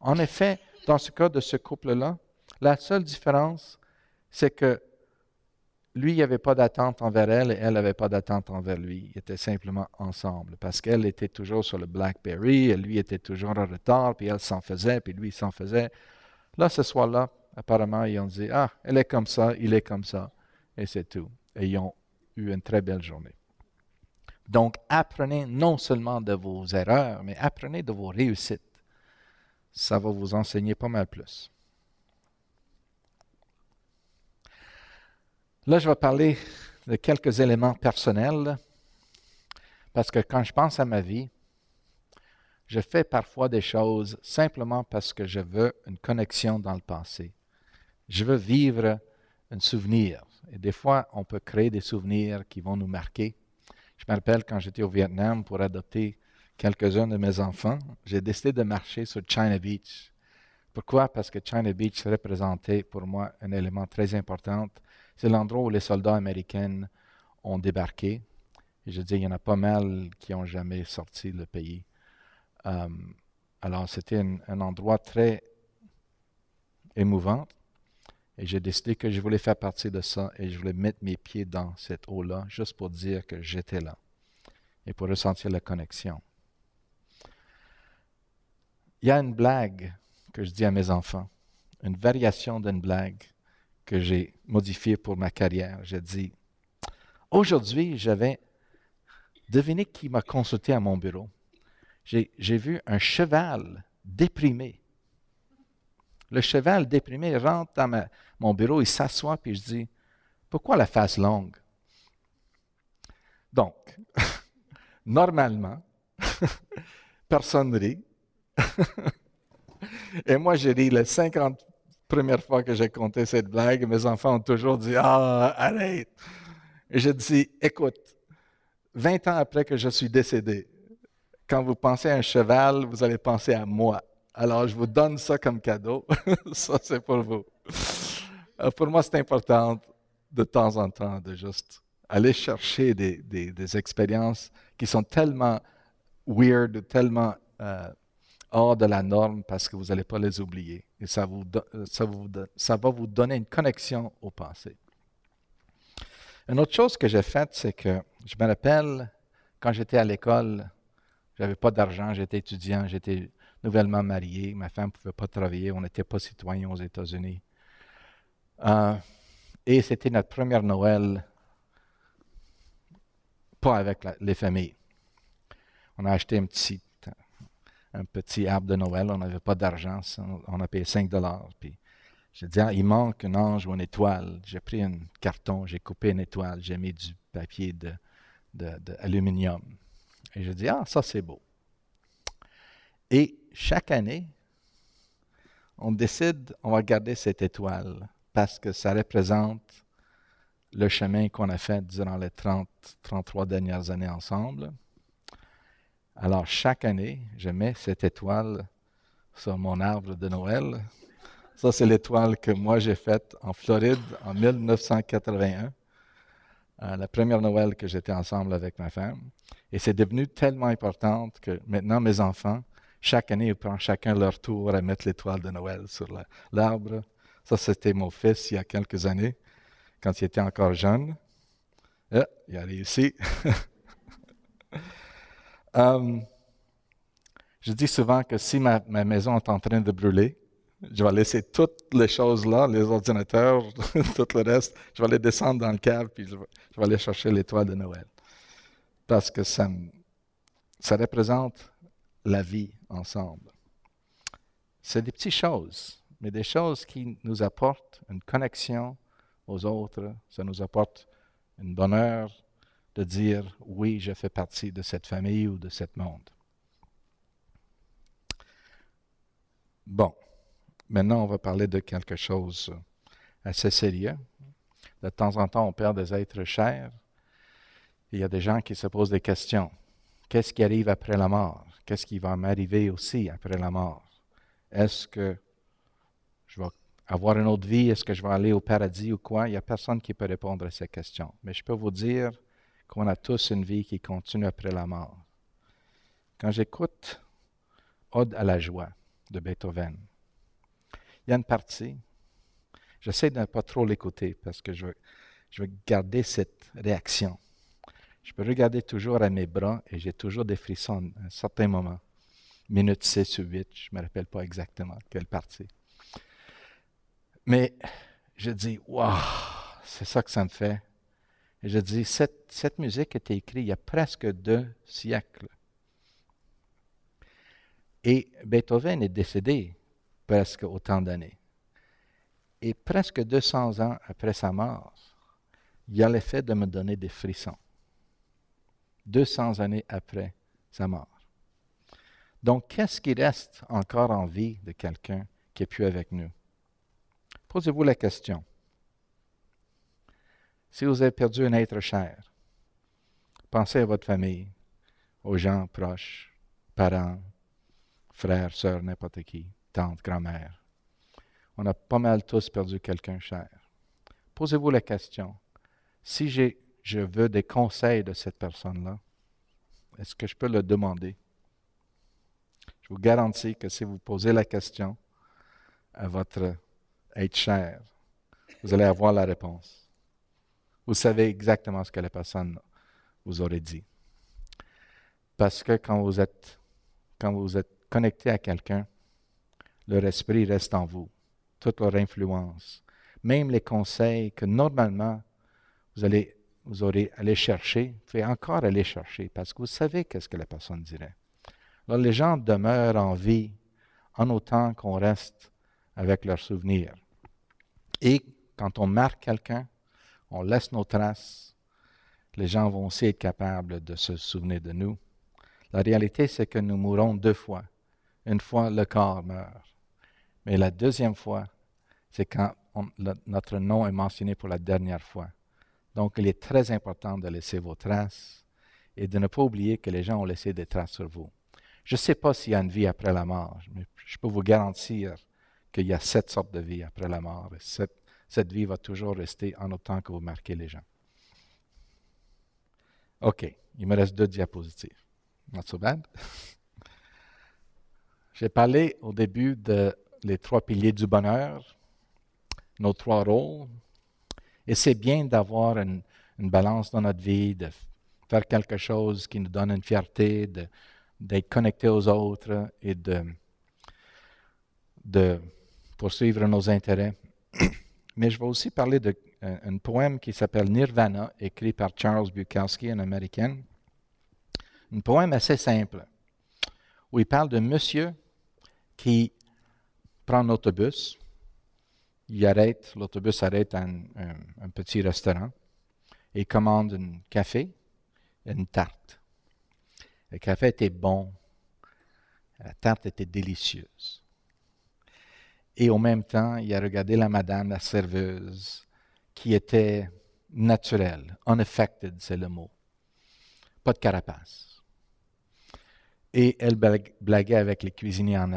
Speaker 2: En effet, dans ce cas de ce couple-là, la seule différence, c'est que lui, il n'y avait pas d'attente envers elle et elle n'avait pas d'attente envers lui. Ils étaient simplement ensemble parce qu'elle était toujours sur le Blackberry et lui était toujours en retard, puis elle s'en faisait, puis lui s'en faisait. Là, ce soir-là, apparemment, ils ont dit Ah, elle est comme ça, il est comme ça, et c'est tout. Et ils ont eu une très belle journée. Donc, apprenez non seulement de vos erreurs, mais apprenez de vos réussites. Ça va vous enseigner pas mal plus. Là, je vais parler de quelques éléments personnels, parce que quand je pense à ma vie, je fais parfois des choses simplement parce que je veux une connexion dans le passé. Je veux vivre un souvenir. Et des fois, on peut créer des souvenirs qui vont nous marquer. Je me rappelle quand j'étais au Vietnam pour adopter quelques-uns de mes enfants, j'ai décidé de marcher sur China Beach. Pourquoi? Parce que China Beach représentait pour moi un élément très important c'est l'endroit où les soldats américains ont débarqué. je dis, il y en a pas mal qui n'ont jamais sorti le pays. Euh, alors, c'était un, un, endroit très émouvant. Et j'ai décidé que je voulais faire partie de ça et je voulais mettre mes pieds dans cette eau-là, juste pour dire que j'étais là et pour ressentir la connexion. Il y a une blague que je dis à mes enfants, une variation d'une blague que j'ai modifié pour ma carrière. J'ai dit, aujourd'hui, j'avais deviné qui m'a consulté à mon bureau. J'ai vu un cheval déprimé. Le cheval déprimé rentre dans mon bureau, il s'assoit, puis je dis, pourquoi la face longue? Donc, <laughs> normalement, <laughs> personne rit. <laughs> Et moi, je dit le 50 première fois que j'ai compté cette blague, mes enfants ont toujours dit Ah, arrête Et je dis Écoute, 20 ans après que je suis décédé, quand vous pensez à un cheval, vous allez penser à moi. Alors, je vous donne ça comme cadeau. <laughs> ça, c'est pour vous. Euh, pour moi, c'est important de temps en temps de juste aller chercher des, expériences qui sont tellement weird, tellement euh, hors de la norme parce que vous n'allez pas les oublier. Et ça, vous, euh, ça, vous, va vous donner une connexion au passé. Une autre chose que j'ai faite, c'est que je me rappelle quand j'étais à l'école, j'avais pas d'argent, j'étais étudiant, j'étais nouvellement marié, ma femme ne pouvait pas travailler, on n'était pas citoyen aux États-Unis. Euh, et c'était notre première Noël, pas avec les familles. On a acheté un petit un petit arbre de Noël, on n'avait pas d'argent, on a payé 5 dollars. Puis je ah, il manque un ange ou une étoile. J'ai pris un carton, j'ai coupé une étoile, j'ai mis du papier d'aluminium. Et je dis, ah, ça c'est beau. Et chaque année, on décide, on va garder cette étoile parce que ça représente le chemin qu'on a fait durant les 30, 33 dernières années ensemble. Alors, chaque année, je mets cette étoile sur mon arbre de Noël. Ça, c'est l'étoile que moi j'ai faite en Floride en 1981, euh, la première Noël que j'étais ensemble avec ma femme. Et c'est devenu tellement importante que maintenant, mes enfants, chaque année, ils prennent chacun leur tour à mettre l'étoile de Noël sur l'arbre. Ça, c'était mon fils il y a quelques années, quand il était encore jeune. Euh, il a réussi. <laughs> Euh, je dis souvent que si ma, maison est en train de brûler, je vais laisser toutes les choses là, les ordinateurs, <laughs> tout le reste, je vais aller descendre dans le cave, puis je vais, aller chercher l'étoile de Noël. Parce que ça, représente la vie ensemble. C'est des petites choses, mais des choses qui nous apportent une connexion aux autres, ça nous apporte un bonheur, de dire oui, je fais partie de cette famille ou de ce monde. Bon, maintenant on va parler de quelque chose assez sérieux. De temps en temps, on perd des êtres chers. Il y a des gens qui se posent des questions. Qu'est-ce qui arrive après la mort? Qu'est-ce qui va m'arriver aussi après la mort? Est-ce que je vais avoir une autre vie? Est-ce que je vais aller au paradis ou quoi? Il n'y a personne qui peut répondre à ces questions. Mais je peux vous dire qu'on a tous une vie qui continue après la mort. Quand j'écoute Ode à la joie de Beethoven, il y a une partie, j'essaie de ne pas trop l'écouter parce que je veux, garder cette réaction. Je peux regarder toujours à mes bras et j'ai toujours des frissons à un certain moment. Minute 6 ou 8, je ne me rappelle pas exactement quelle partie. Mais je dis, waouh, c'est ça que ça me fait je dis, cette, musique musique été écrite il y a presque deux siècles. Et Beethoven est décédé presque autant d'années. Et presque 200 ans après sa mort, il y a l'effet de me donner des frissons. 200 années après sa mort. Donc, qu'est-ce qui reste encore en vie de quelqu'un qui est plus avec nous? Posez-vous la question. Si vous avez perdu un être cher, pensez à votre famille, aux gens proches, parents, frères, sœurs, n'importe qui, tante, grand-mère. On a pas mal tous perdu quelqu'un cher. Posez-vous la question, si j'ai, je veux des conseils de cette personne-là, est-ce que je peux le demander? Je vous garantis que si vous posez la question à votre être cher, vous allez avoir la réponse vous savez exactement ce que la personne vous aurait dit. Parce que quand vous êtes, quand vous êtes connecté à quelqu'un, leur esprit reste en vous, toute leur influence, même les conseils que normalement vous allez vous aurez allé chercher, vous pouvez encore aller chercher parce que vous savez qu'est-ce que la personne dirait. Alors les gens demeurent en vie en autant qu'on reste avec leurs souvenirs. Et quand on marque quelqu'un, on laisse nos traces, les gens vont aussi être capables de se souvenir de nous. La réalité, c'est que nous mourons deux fois. Une fois, le corps meurt. Mais la deuxième fois, c'est quand notre nom est mentionné pour la dernière fois. Donc, il est très important de laisser vos traces et de ne pas oublier que les gens ont laissé des traces sur vous. Je ne sais pas s'il y a une vie après la mort, mais je peux vous garantir qu'il y a sept sortes de vie après la mort et sept cette vie va toujours rester en autant que vous marquez les gens. OK, il me reste deux diapositives. Not so bad. <laughs> J'ai parlé au début de trois piliers du bonheur, nos trois rôles. Et c'est bien d'avoir une, balance dans notre vie, de faire quelque chose qui nous donne une fierté, d'être connecté aux autres et de, de poursuivre nos intérêts. <clears throat> mais je vais aussi parler d'un euh, poème qui s'appelle Nirvana, écrit par Charles Bukowski, un Américain. Un poème assez simple, où il parle d'un monsieur qui prend l'autobus, il arrête, l'autobus arrête à un, petit restaurant et commande un café une tarte. Le café était bon, la tarte était délicieuse. Et en même temps, il a regardé la madame, la serveuse, qui était naturelle, unaffected, c'est le mot. Pas de carapace. Et elle blaguait avec les cuisiniers en,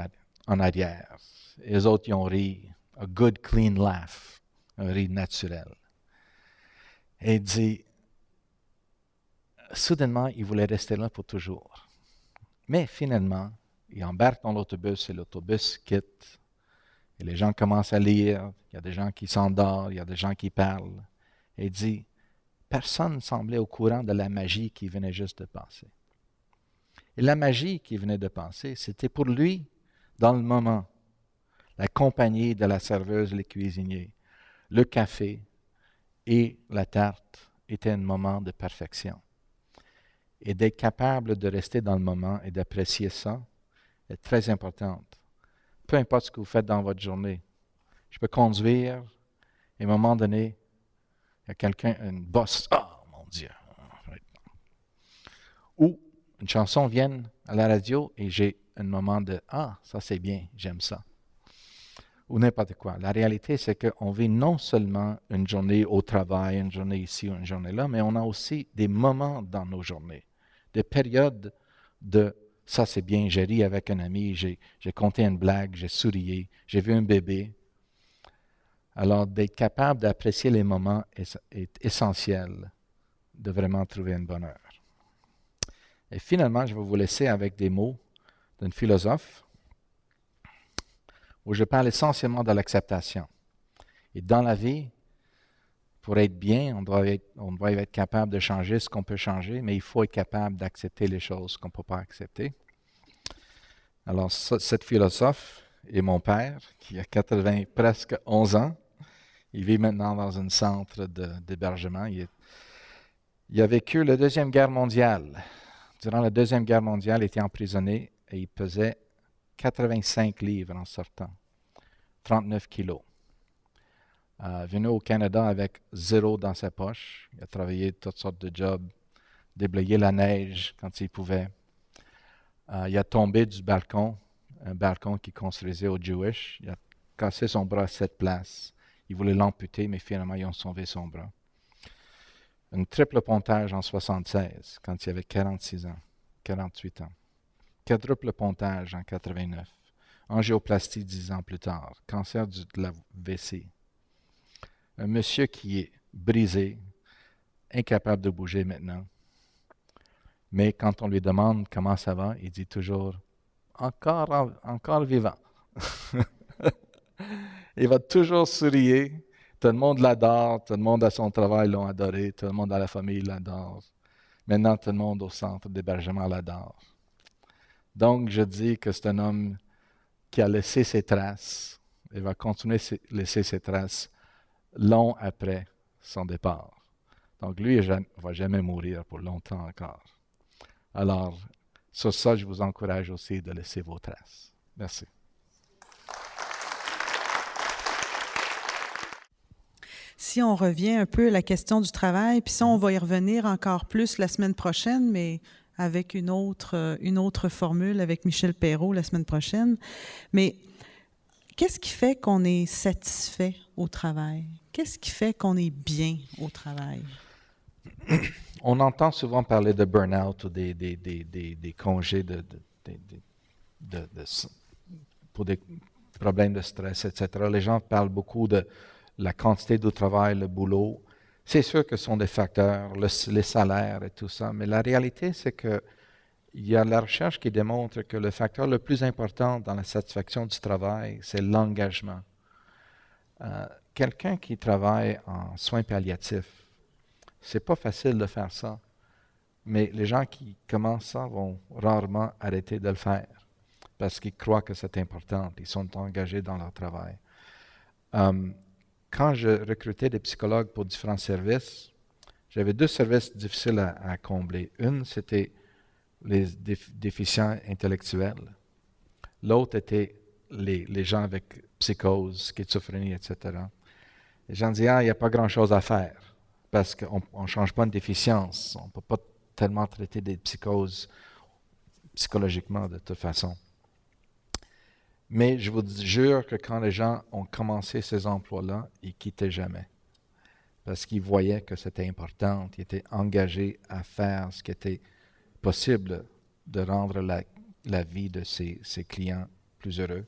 Speaker 2: en arrière. les autres, ils ont ri. A good, clean laugh. Un rire naturel. Et il dit, soudainement, il voulait rester là pour toujours. Mais finalement, il embarque dans l'autobus et l'autobus quitte et les gens commencent à lire, il y a des gens qui s'endorment, il y a des gens qui parlent. Et il dit, personne ne semblait au courant de la magie qui venait juste de passer. Et la magie qui venait de passer, c'était pour lui, dans le moment, la compagnie de la serveuse, les cuisiniers, le café et la tarte étaient un moment de perfection. Et d'être capable de rester dans le moment et d'apprécier ça est très importante peu importe ce que vous faites dans votre journée. Je peux conduire et à un moment donné, il y a quelqu'un, une bosse, oh, mon Dieu. Ou une chanson vient à la radio et j'ai un moment de ah ça c'est bien, j'aime ça. Ou n'importe quoi. La réalité c'est qu'on vit non seulement une journée au travail, une journée ici, une journée là, mais on a aussi des moments dans nos journées, des périodes de ça, c'est bien. J'ai ri avec un ami, j'ai compté une blague, j'ai sourié, j'ai vu un bébé. Alors, d'être capable d'apprécier les moments est, est, essentiel de vraiment trouver un bonheur. Et finalement, je vais vous laisser avec des mots d'un philosophe où je parle essentiellement de l'acceptation. Et dans la vie, pour être bien, on doit être, on doit être capable de changer ce qu'on peut changer, mais il faut être capable d'accepter les choses qu'on ne peut pas accepter. Alors, cette philosophe est mon père, qui a 80, presque 11 ans. Il vit maintenant dans un centre d'hébergement. Il, il, a vécu la Deuxième Guerre mondiale. Durant la Deuxième Guerre mondiale, il était emprisonné et il pesait 85 livres en sortant, 39 kilos. Euh, venu au Canada avec zéro dans sa poche. Il a travaillé toutes sortes de jobs, déblayé la neige quand il pouvait. Euh, il a tombé du balcon, un balcon qui construisait au Jewish. Il a cassé son bras à cette place. Il voulait l'amputer, mais finalement, ils ont sauvé son bras. Un triple pontage en 76, quand il avait 46 ans, 48 ans. Quadruple pontage en 89. Angioplastie dix ans plus tard. Cancer de la vessie un monsieur qui est brisé, incapable de bouger maintenant. Mais quand on lui demande comment ça va, il dit toujours encore, encore vivant. <laughs> il va toujours sourire. Tout le monde l'adore. Tout le monde à son travail l'ont adoré. Tout le monde à la famille l'adore. Maintenant, tout le monde au centre d'hébergement l'adore. Donc, je dis que c'est un homme qui a laissé ses traces. et va continuer à laisser ses traces long après son départ. Donc lui, il ne va jamais mourir pour longtemps encore. Alors, sur ça, je vous encourage aussi de laisser vos traces. Merci.
Speaker 1: Si on revient un peu à la question du travail, puis ça, on va y revenir encore plus la semaine prochaine, mais avec une autre, euh, une autre formule avec Michel Perrault la semaine prochaine. Mais Qu'est-ce qui fait qu'on est satisfait au travail? Qu'est-ce qui fait qu'on est bien au travail?
Speaker 2: On entend souvent parler de burn-out ou des, des, congés de, pour des problèmes de stress, etc. Les gens parlent beaucoup de la quantité de travail, le boulot. C'est sûr que ce sont des facteurs, les salaires et tout ça, mais la réalité, c'est que il y a la recherche qui démontre que le facteur le plus important dans la satisfaction du travail, c'est l'engagement. Euh, quelqu'un qui travaille en soins palliatifs, c'est pas facile de faire ça, mais les gens qui commencent ça vont rarement arrêter de le faire parce qu'ils croient que c'est important, ils sont engagés dans leur travail. Hum, quand je recrutais des psychologues pour différents services, j'avais deux services difficiles à, à combler. Une, c'était les déficients intellectuels. L'autre était les, gens avec psychose, schizophrénie, etc. Les gens disaient, ah, il n'y a pas grand-chose à faire parce qu'on ne change pas de déficience. On ne peut pas tellement traiter des psychoses psychologiquement de toute façon. Mais je vous jure que quand les gens ont commencé ces emplois-là, ils quittaient jamais. Parce qu'ils voyaient que c'était important, ils étaient engagés à faire ce qui était possible de rendre la, vie de ses, clients plus heureux.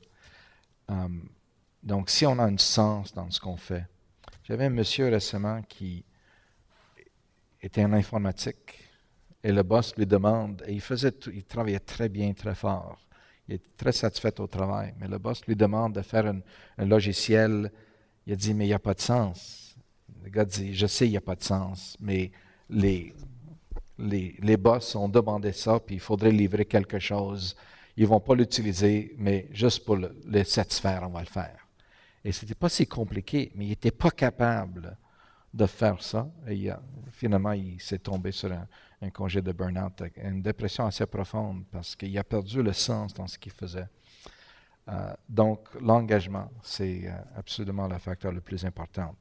Speaker 2: Hum, donc, si on a un sens dans ce qu'on fait. J'avais un monsieur récemment qui était en informatique et le boss lui demande, et il, faisait il travaillait très bien, très fort. Il est très satisfait au travail, mais le boss lui demande de faire un, logiciel. Il a dit, mais il n'y a pas de sens. Le gars dit, je sais, il n'y a pas de sens, mais les, les, boss ont demandé ça, puis il faudrait livrer quelque chose. Ils vont pas l'utiliser, mais juste pour le, les satisfaire, on va le faire. Et c'était pas si compliqué, mais il était pas capable de faire ça. Et finalement, il s'est tombé sur un, congé de burn-out, une dépression assez profonde parce qu'il a perdu le sens dans ce qu'il faisait. Euh, donc, l'engagement, c'est euh, absolument le facteur le plus important,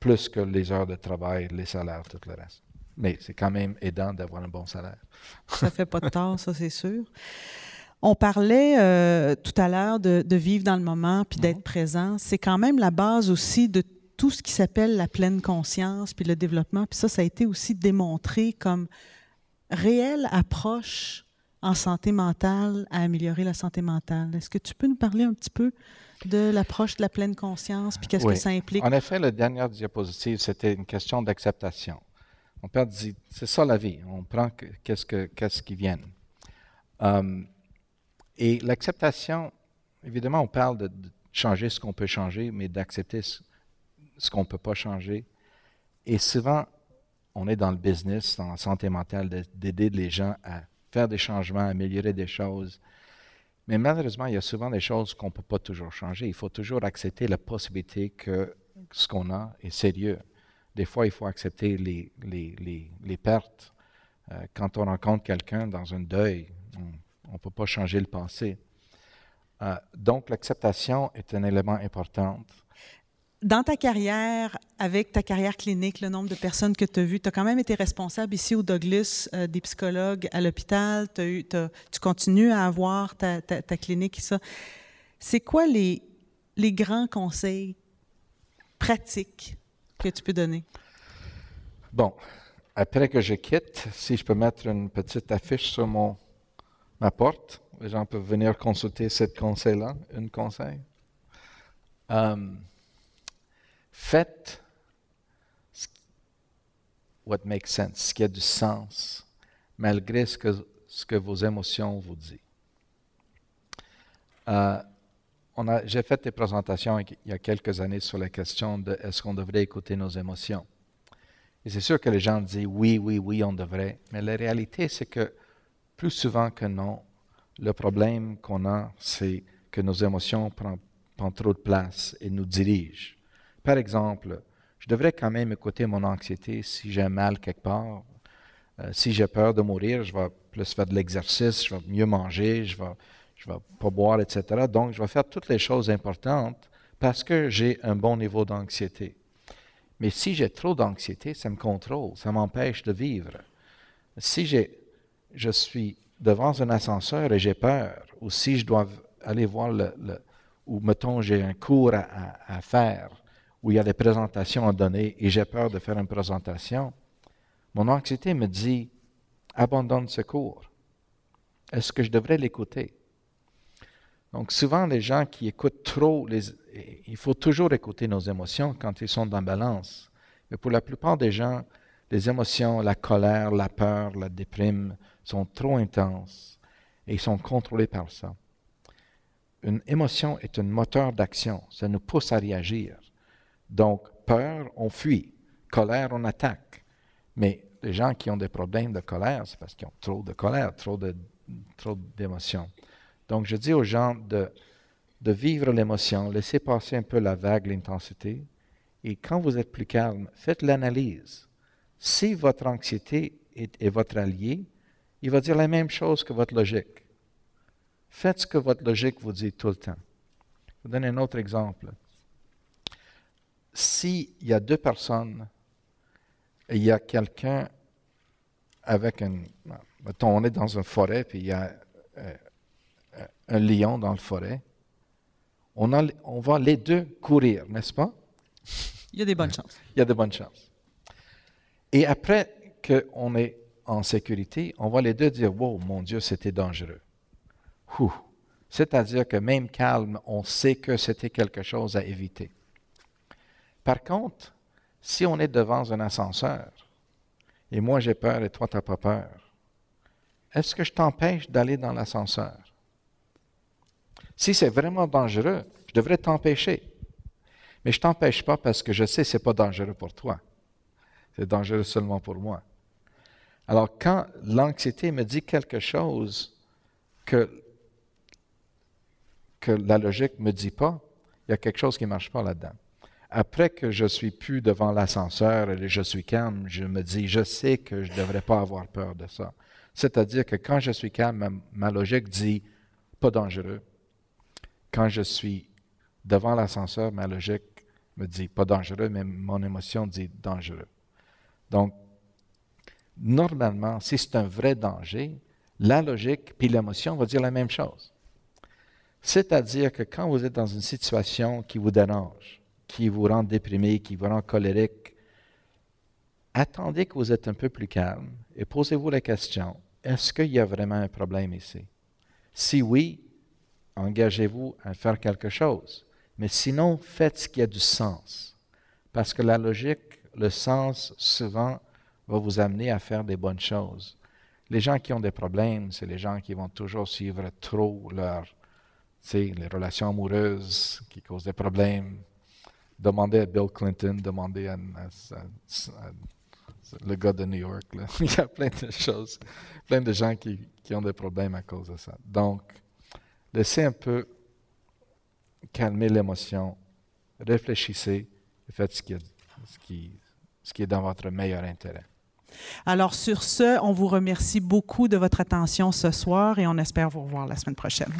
Speaker 2: plus que les heures de
Speaker 1: travail, les salaires, tout le reste mais c'est quand même aidant d'avoir un bon salaire. ça fait pas de tort, ça, c'est sûr. On parlait euh, tout à l'heure de, vivre dans le moment puis d'être mhm. présent. C'est quand même la base aussi de tout ce qui s'appelle la pleine conscience puis le développement. Puis ça, ça a été aussi démontré comme réelle approche en santé mentale à améliorer la santé mentale. Est-ce que tu peux nous parler un petit peu de l'approche de la pleine conscience puis qu'est-ce que ça implique? En effet,
Speaker 2: la dernière diapositive, c'était une question d'acceptation. On perd dit C'est ça la vie. On prend qu'est-ce qui vient. Hum, et l'acceptation, évidemment, on parle de, changer ce qu'on peut changer, mais d'accepter ce, qu'on ne peut pas changer. Et souvent, on est dans le business, en santé mentale, d'aider les gens à faire des changements, améliorer des choses. Mais malheureusement, il y a souvent des choses qu'on ne peut pas toujours changer. Il faut toujours accepter la possibilité que ce qu'on a est sérieux des fois, il faut accepter les, les, les, pertes. Euh, quand on rencontre quelqu'un dans un deuil, on ne peut pas changer le passé. Euh, donc, l'acceptation est un élément important.
Speaker 1: Dans ta carrière, avec ta carrière clinique, le nombre de personnes que tu as vues, tu as quand même été responsable ici au Douglas euh, des psychologues à l'hôpital. Tu continues à avoir ta, ta, clinique ça. C'est quoi les, les grands conseils pratiques que tu peux donner?
Speaker 2: Bon, après que je quitte, si je peux mettre une petite affiche sur mon, ma porte, les gens peuvent venir consulter cette conseil-là, une conseil. Euh, faites what makes sense, ce qui a du sens, malgré ce que, ce que vos émotions vous disent. Euh, j'ai fait des présentations il y a quelques années sur la question de est-ce qu'on devrait écouter nos émotions. Et c'est sûr que les gens disent oui, oui, oui, on devrait. Mais la réalité, c'est que plus souvent que non, le problème qu'on a, c'est que nos émotions prennent, trop de place et nous dirigent. Par exemple, je devrais quand même écouter mon anxiété si j'ai mal quelque part. Euh, si j'ai peur de mourir, je vais plus faire de l'exercice, je vais mieux manger, je vais je ne vais pas boire, etc. Donc, je vais faire toutes les choses importantes parce que j'ai un bon niveau d'anxiété. Mais si j'ai trop d'anxiété, ça me contrôle, ça m'empêche de vivre. Si je suis devant un ascenseur et j'ai peur, ou si je dois aller voir le, ou mettons j'ai un cours à, faire, où il y a des présentations à donner et j'ai peur de faire une présentation, mon anxiété me dit, abandonne ce cours. Est-ce que je devrais l'écouter? Donc souvent, les gens qui écoutent trop, il faut toujours écouter nos émotions quand ils sont dans la balance. Mais pour la plupart des gens, les émotions, la colère, la peur, la déprime sont trop intenses et ils sont contrôlés par ça. Une émotion est un moteur d'action, ça nous pousse à réagir. Donc, peur, on fuit, colère, on attaque. Mais les gens qui ont des problèmes de colère, c'est parce qu'ils ont trop de colère, trop d'émotions. Trop donc, je dis aux gens de, vivre l'émotion, laissez passer un peu la vague, l'intensité. Et quand vous êtes plus calme, faites l'analyse. Si votre anxiété est, votre allié, il va dire la même chose que votre logique. Faites ce que votre logique vous dit tout le temps. Je vous donne un autre exemple. S'il y a deux personnes et il y a quelqu'un avec un... on est dans une forêt, puis il y a euh, un lion dans la forêt, on, on va les deux courir, n'est-ce pas
Speaker 1: <laughs> Il y a des bonnes chances.
Speaker 2: Il y a des bonnes chances. Et après qu'on est en sécurité, on va les deux dire Wow, mon Dieu, c'était dangereux. C'est-à-dire que même calme, on sait que c'était quelque chose à éviter. Par contre, si on est devant un ascenseur, et moi j'ai peur et toi tu n'as pas peur, est-ce que je t'empêche d'aller dans l'ascenseur? Si c'est vraiment dangereux, je devrais t'empêcher. Mais je ne t'empêche pas parce que je sais que ce n'est pas dangereux pour toi. C'est dangereux seulement pour moi. Alors quand l'anxiété me dit quelque chose que, que la logique ne me dit pas, il y a quelque chose qui ne marche pas là-dedans. Après que je suis plus devant l'ascenseur et je suis calme, je me dis, je sais que je ne devrais pas avoir peur de ça. C'est-à-dire que quand je suis calme, ma logique dit, pas dangereux, quand je suis devant l'ascenseur, ma logique me dit pas dangereux, mais mon émotion dit dangereux. Donc, normalement, si c'est un vrai danger, la logique puis l'émotion vont dire la même chose. C'est-à-dire que quand vous êtes dans une situation qui vous dérange, qui vous rend déprimé, qui vous rend colérique, attendez que vous êtes un peu plus calme et posez-vous la question, est-ce qu'il y a vraiment un problème ici? Si oui, engagez-vous à faire quelque chose. Mais sinon, faites ce qui a du sens. Parce que la logique, le sens, souvent, va vous amener à faire des bonnes choses. Les gens qui ont des problèmes, c'est les gens qui vont toujours suivre trop leur, les relations amoureuses qui causent des problèmes. Demandez à Bill Clinton, demandez à, le gars de New York. <laughs> Il y a plein de choses, plein de gens qui, qui ont des problèmes à cause de ça. Donc, Laissez un peu calmer l'émotion, réfléchissez et faites ce qui, est, ce qui est dans votre
Speaker 1: meilleur intérêt. Alors sur ce, on vous remercie beaucoup de votre attention ce soir et on espère vous revoir la semaine prochaine.